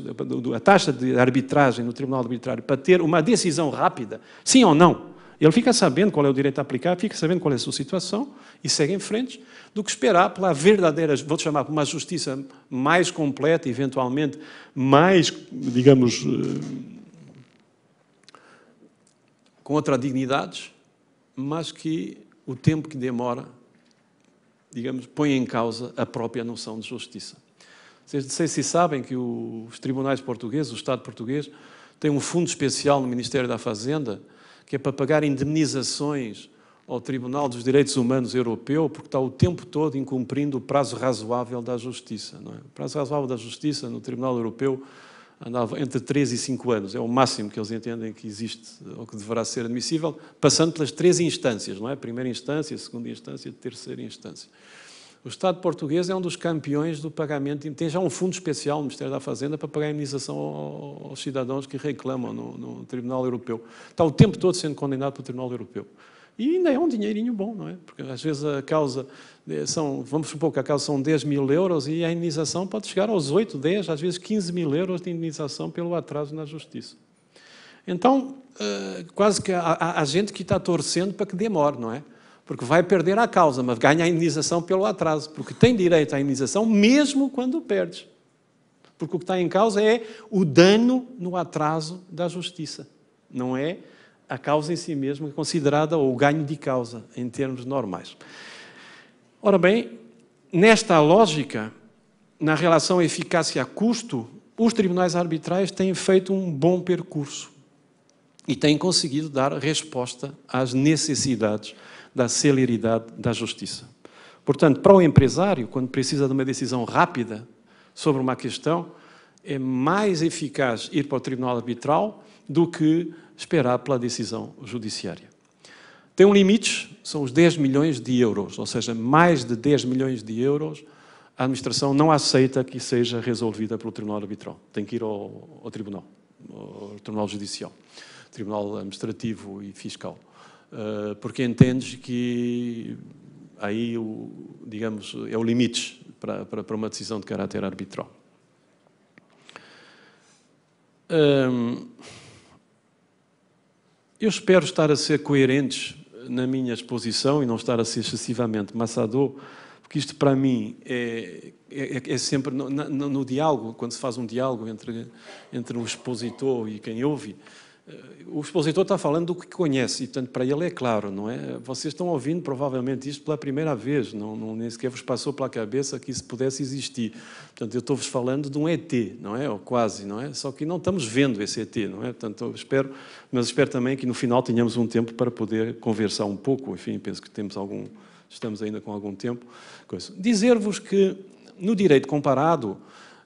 a taxa de arbitragem no Tribunal Arbitrário, para ter uma decisão rápida, sim ou não. Ele fica sabendo qual é o direito a aplicar, fica sabendo qual é a sua situação e segue em frente, do que esperar pela verdadeira, vou chamar uma justiça mais completa, eventualmente mais, digamos, eh, com outra dignidades, mas que o tempo que demora, digamos, põe em causa a própria noção de justiça. Vocês não sei se sabem que os tribunais portugueses, o Estado português, tem um fundo especial no Ministério da Fazenda que é para pagar indemnizações ao Tribunal dos Direitos Humanos Europeu, porque está o tempo todo incumprindo o prazo razoável da justiça. Não é? O prazo razoável da justiça no Tribunal Europeu andava entre 3 e 5 anos, é o máximo que eles entendem que existe ou que deverá ser admissível, passando pelas três instâncias, não é? Primeira instância, segunda instância, terceira instância. O Estado português é um dos campeões do pagamento, tem já um fundo especial no Ministério da Fazenda para pagar a indenização aos cidadãos que reclamam no, no Tribunal Europeu. Está o tempo todo sendo condenado pelo Tribunal Europeu. E ainda é um dinheirinho bom, não é? Porque às vezes a causa, eh, são, vamos supor que a causa são 10 mil euros e a indenização pode chegar aos 8, 10, às vezes 15 mil euros de indenização pelo atraso na justiça. Então, eh, quase que há, há gente que está torcendo para que demore, não é? porque vai perder a causa, mas ganha a indenização pelo atraso, porque tem direito à indenização mesmo quando perdes. Porque o que está em causa é o dano no atraso da justiça, não é a causa em si mesma é considerada ou o ganho de causa em termos normais. Ora bem, nesta lógica, na relação eficácia-custo, os tribunais arbitrais têm feito um bom percurso e têm conseguido dar resposta às necessidades da celeridade da justiça. Portanto, para o empresário, quando precisa de uma decisão rápida sobre uma questão, é mais eficaz ir para o tribunal arbitral do que esperar pela decisão judiciária. Tem um limite, são os 10 milhões de euros, ou seja, mais de 10 milhões de euros, a administração não aceita que seja resolvida pelo tribunal arbitral. Tem que ir ao, ao tribunal, ao tribunal judicial, tribunal administrativo e fiscal. Ah, porque entendes que aí, o, digamos, é o limite para, para, para uma decisão de caráter arbitral. Ah, eu espero estar a ser coerentes na minha exposição e não estar a ser excessivamente maçador, porque isto para mim é, é, é, é sempre no, no, no, diálogo, quando se faz um diálogo entre, entre o expositor e quem ouve, eh, o expositor está falando do que conhece, e portanto para ele é claro, não é? Vocês estão ouvindo provavelmente isto pela primeira vez, não, não, nem sequer vos passou pela cabeça que isso pudesse existir. Portanto, eu estou-vos falando de um ET, não é? Ou quase, não é? Só que não estamos vendo esse ET, não é? Portanto, eu espero, mas espero também que no final tenhamos um tempo para poder conversar um pouco, enfim, penso que temos algum, estamos ainda com algum tempo. Dizer-vos que no direito comparado,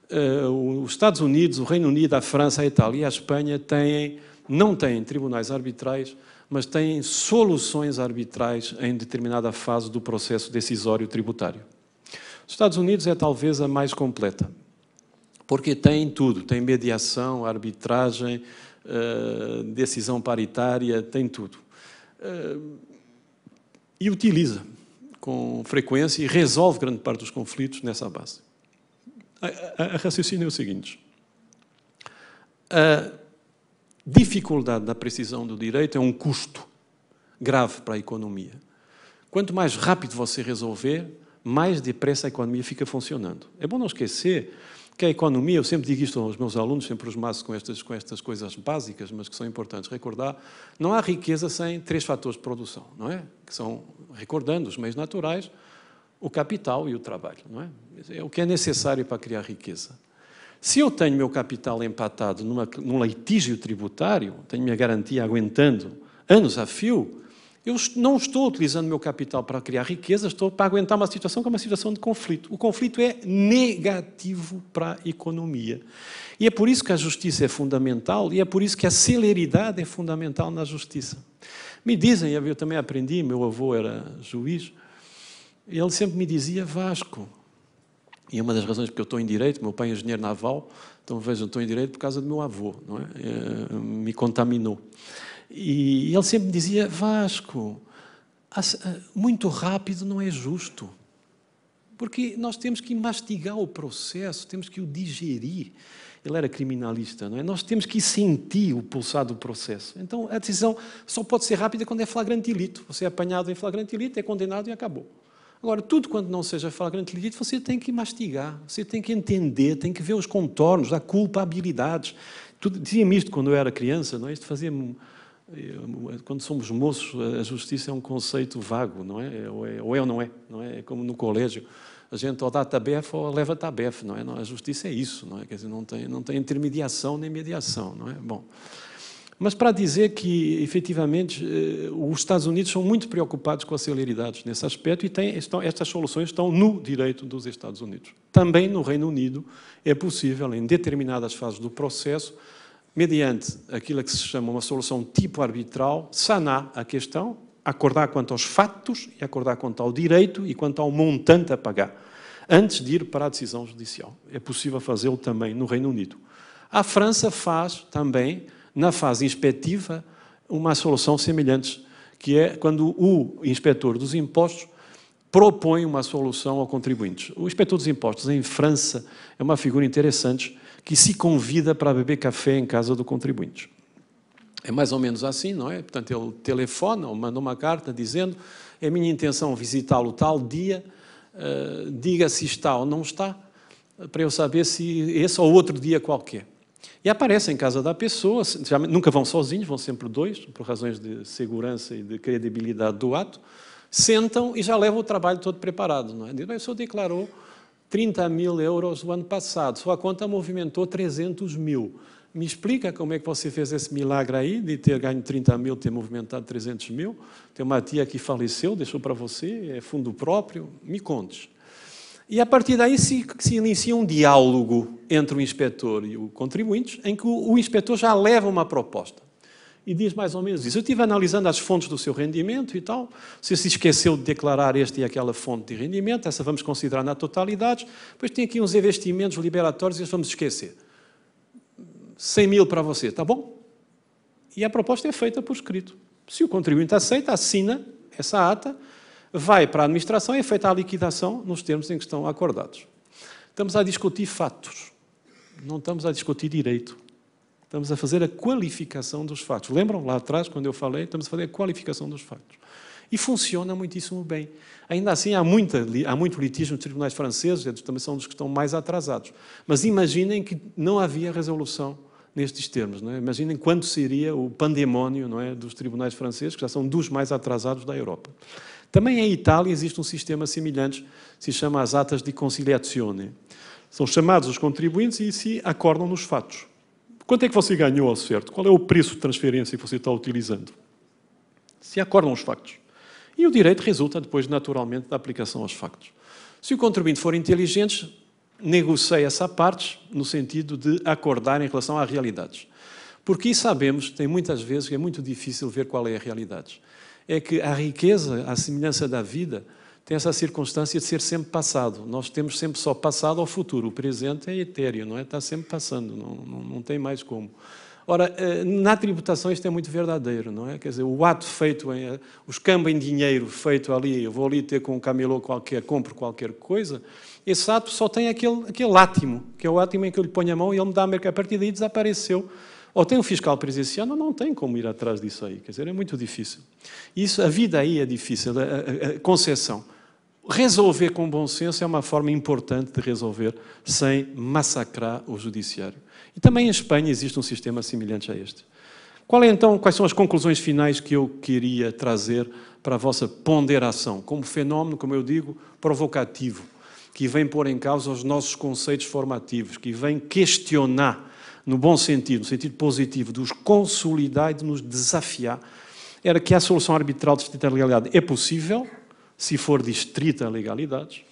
eh, os Estados Unidos, o Reino Unido, a França, a Itália e a Espanha têm não têm tribunais arbitrais, mas têm soluções arbitrais em determinada fase do processo decisório tributário. Os Estados Unidos é talvez a mais completa, porque tem tudo: tem mediação, arbitragem, eh, decisão paritária, tem tudo. Eh, e utiliza com frequência e resolve grande parte dos conflitos nessa base. A, a raciocínio é o seguinte. A, eh, dificuldade da precisão do direito é um custo grave para a economia. Quanto mais rápido você resolver, mais depressa a economia fica funcionando. É bom não esquecer que a economia, eu sempre digo isto aos meus alunos, sempre os maço com estas, com estas coisas básicas, mas que são importantes recordar, não há riqueza sem três fatores de produção, não é? Que são, recordando, os meios naturais, o capital e o trabalho, não é? É o que é necessário para criar riqueza. Se eu tenho meu capital empatado numa, num litígio tributário, tenho minha garantia aguentando anos a fio, eu não estou utilizando meu capital para criar riqueza, estou para aguentar uma situação que é uma situação de conflito. O conflito é negativo para a economia. E é por isso que a justiça é fundamental e é por isso que a celeridade é fundamental na justiça. Me dizem, eu também aprendi, meu avô era juiz, ele sempre me dizia: Vasco, e é uma das razões porque eu estou em direito, meu pai é engenheiro naval, então vejam, estou em direito por causa do meu avô, não é? Eh, me contaminou. E ele sempre dizia, Vasco, muito rápido não é justo, porque nós temos que mastigar o processo, temos que o digerir. Ele era criminalista, não é? Nós temos que sentir o pulsar do processo. Então, a decisão só pode ser rápida quando é flagrante ilito. Você é apanhado em flagrante ilito, é condenado e acabou. Agora, tudo quanto não seja flagrante delito, você tem que mastigar, você tem que entender, tem que ver os contornos, a culpabilidades. Dizia-me isto quando eu era criança, não é? Isto fazia eh, quando somos moços, a justiça é um conceito vago, não é? é? Ou é ou, é, ou não é, não é? É como no colégio, a gente ou dá tabefe ou leva tabefe, não é? a justiça é isso, não é? Quer dizer, não tem, não tem intermediação nem mediação, não é? Bom, mas para dizer que, efetivamente, eh, os Estados Unidos são muito preocupados com as celeridades nesse aspecto e estão, estas soluções estão no direito dos Estados Unidos. Também no Reino Unido é possível, em determinadas fases do processo, mediante aquilo que se chama uma solução tipo arbitral, sanar a questão, acordar quanto aos fatos e acordar quanto ao direito e quanto ao montante a pagar, antes de ir para a decisão judicial. É possível fazê-lo também no Reino Unido. A França faz também na fase inspectiva, uma solução semelhante, que é quando o inspetor dos impostos propõe uma solução ao contribuinte. O inspetor dos impostos em França é uma figura interessante que se convida para beber café em casa do contribuinte. É mais ou menos assim, não é? Portanto, ele telefona ou manda uma carta dizendo: é minha intenção visitá-lo tal dia, uh, diga se está ou não está, para eu saber se esse ou outro dia qualquer. E aparecem em casa da pessoa, nunca vão sozinhos, vão sempre dois, por razões de segurança e de credibilidade do ato, sentam e já levam o trabalho todo preparado. Não é? Diz, bem, o senhor declarou 30 mil euros o ano passado, sua conta movimentou 300 mil. Me explica como é que você fez esse milagre aí, de ter ganho 30 mil, ter movimentado 300 mil? Tem uma tia que faleceu, deixou para você, é fundo próprio, me contes. E a partir daí se, se inicia um diálogo entre o inspetor e o contribuinte, em que o, o inspetor já leva uma proposta e diz mais ou menos isso. Eu estive analisando as fontes do seu rendimento e tal, se se esqueceu de declarar esta e aquela fonte de rendimento, essa vamos considerar na totalidade, depois tem aqui uns investimentos liberatórios e vamos esquecer. 100 mil para você, tá bom? E a proposta é feita por escrito. Se o contribuinte aceita, assina essa ata vai para a administração e é feita a liquidação nos termos em que estão acordados. Estamos a discutir fatos, não estamos a discutir direito. Estamos a fazer a qualificação dos fatos. Lembram lá atrás, quando eu falei, estamos a fazer a qualificação dos fatos. E funciona muitíssimo bem. Ainda assim, há, muita, há muito litígio nos tribunais franceses, eles também são dos que estão mais atrasados. Mas imaginem que não havia resolução nestes termos. Não é? Imaginem quanto seria o pandemónio não é, dos tribunais franceses, que já são dos mais atrasados da Europa. Também em Itália existe um sistema semelhante, se chama as atas de conciliazione. São chamados os contribuintes e se acordam nos fatos. Quanto é que você ganhou ao certo? Qual é o preço de transferência que você está utilizando? Se acordam os factos. E o direito resulta depois, naturalmente, da aplicação aos factos. Se o contribuinte for inteligente, negocia essa parte no sentido de acordar em relação às realidades. Porque sabemos, tem muitas vezes, que é muito difícil ver qual é a realidade é que a riqueza, a semelhança da vida, tem essa circunstância de ser sempre passado. Nós temos sempre só passado ao futuro. O presente é etéreo, não é? Está sempre passando, não, não, não tem mais como. Ora, eh, na tributação isto é muito verdadeiro, não é? Quer dizer, o ato feito, em, eh, o escambo em dinheiro feito ali, eu vou ali ter com um camelô qualquer, compro qualquer coisa, esse ato só tem aquele, aquele átimo, que é o átimo em que eu lhe ponho a mão e ele me dá a mercadoria. A partir daí desapareceu ou tem um fiscal presencial, ou não tem como ir atrás disso aí. Quer dizer, é muito difícil. Isso, a vida aí é difícil, a, a, a concessão. Resolver com bom senso é uma forma importante de resolver sem massacrar o judiciário. E também em Espanha existe um sistema semelhante a este. Qual é então, quais são as conclusões finais que eu queria trazer para a vossa ponderação, como fenómeno, como eu digo, provocativo, que vem pôr em causa os nossos conceitos formativos, que vem questionar no bom sentido, no sentido positivo, de os consolidar e de nos desafiar, era que a solução arbitral de estrita legalidade é possível, se for de estrita legalidade,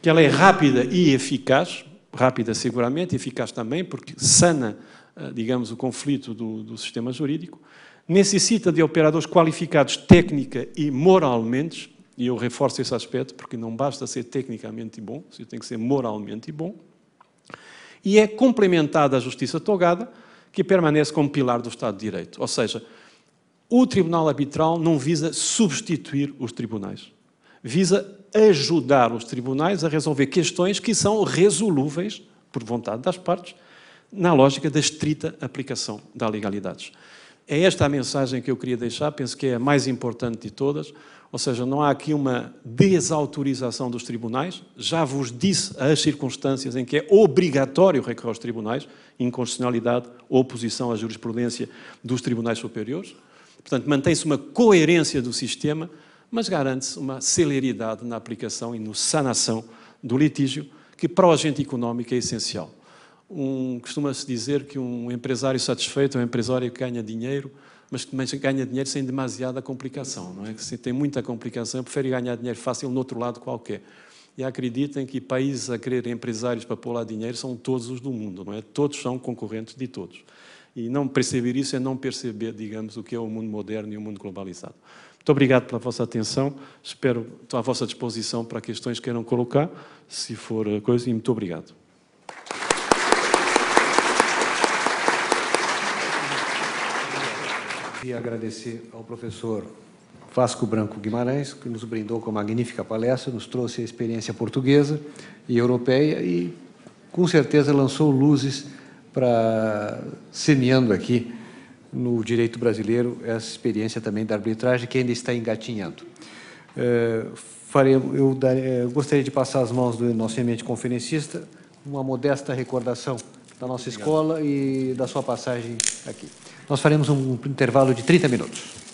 que ela é rápida e eficaz, rápida seguramente, eficaz também, porque sana, eh, digamos, o conflito do, do sistema jurídico, necessita de operadores qualificados técnica e moralmente, e eu reforço esse aspecto porque não basta ser tecnicamente bom, você tem que ser moralmente bom, e é complementada à justiça togada, que permanece como pilar do Estado de Direito. Ou seja, o tribunal arbitral não visa substituir os tribunais, visa ajudar os tribunais a resolver questões que são resolúveis, por vontade das partes, na lógica da estrita aplicação da legalidade. É esta a mensagem que eu queria deixar, penso que é a mais importante de todas. Ou seja, não há aqui uma desautorização dos tribunais. Já vos disse as circunstâncias em que é obrigatório recorrer aos tribunais, inconstitucionalidade, oposição à jurisprudência dos tribunais superiores. Portanto, mantém-se uma coerência do sistema, mas garante-se uma celeridade na aplicação e no sanação do litígio, que para o agente económico é essencial. Um, Costuma-se dizer que um empresário satisfeito é um empresário que ganha dinheiro, mas que ganha dinheiro sem demasiada complicação, não é? Que se tem muita complicação, prefere ganhar dinheiro fácil no outro lado qualquer. E acreditem que países a querer empresários para pôr lá dinheiro são todos os do mundo, não é? Todos são concorrentes de todos. E não perceber isso é não perceber, digamos, o que é o mundo moderno e o mundo globalizado. Muito obrigado pela vossa atenção. Espero estou à vossa disposição para questões que queiram colocar, se for coisa, e muito obrigado. queria agradecer ao professor Vasco Branco Guimarães, que nos brindou com uma magnífica palestra, nos trouxe a experiência portuguesa e europeia e, com certeza, lançou luzes para semeando aqui no direito brasileiro essa experiência também da arbitragem que ainda está engatinhando. É, farei, eu, dar, é, eu gostaria de passar as mãos do nosso eminente conferencista uma modesta recordação da nossa Obrigado. escola e da sua passagem aqui. Nós faremos um intervalo de 30 minutos.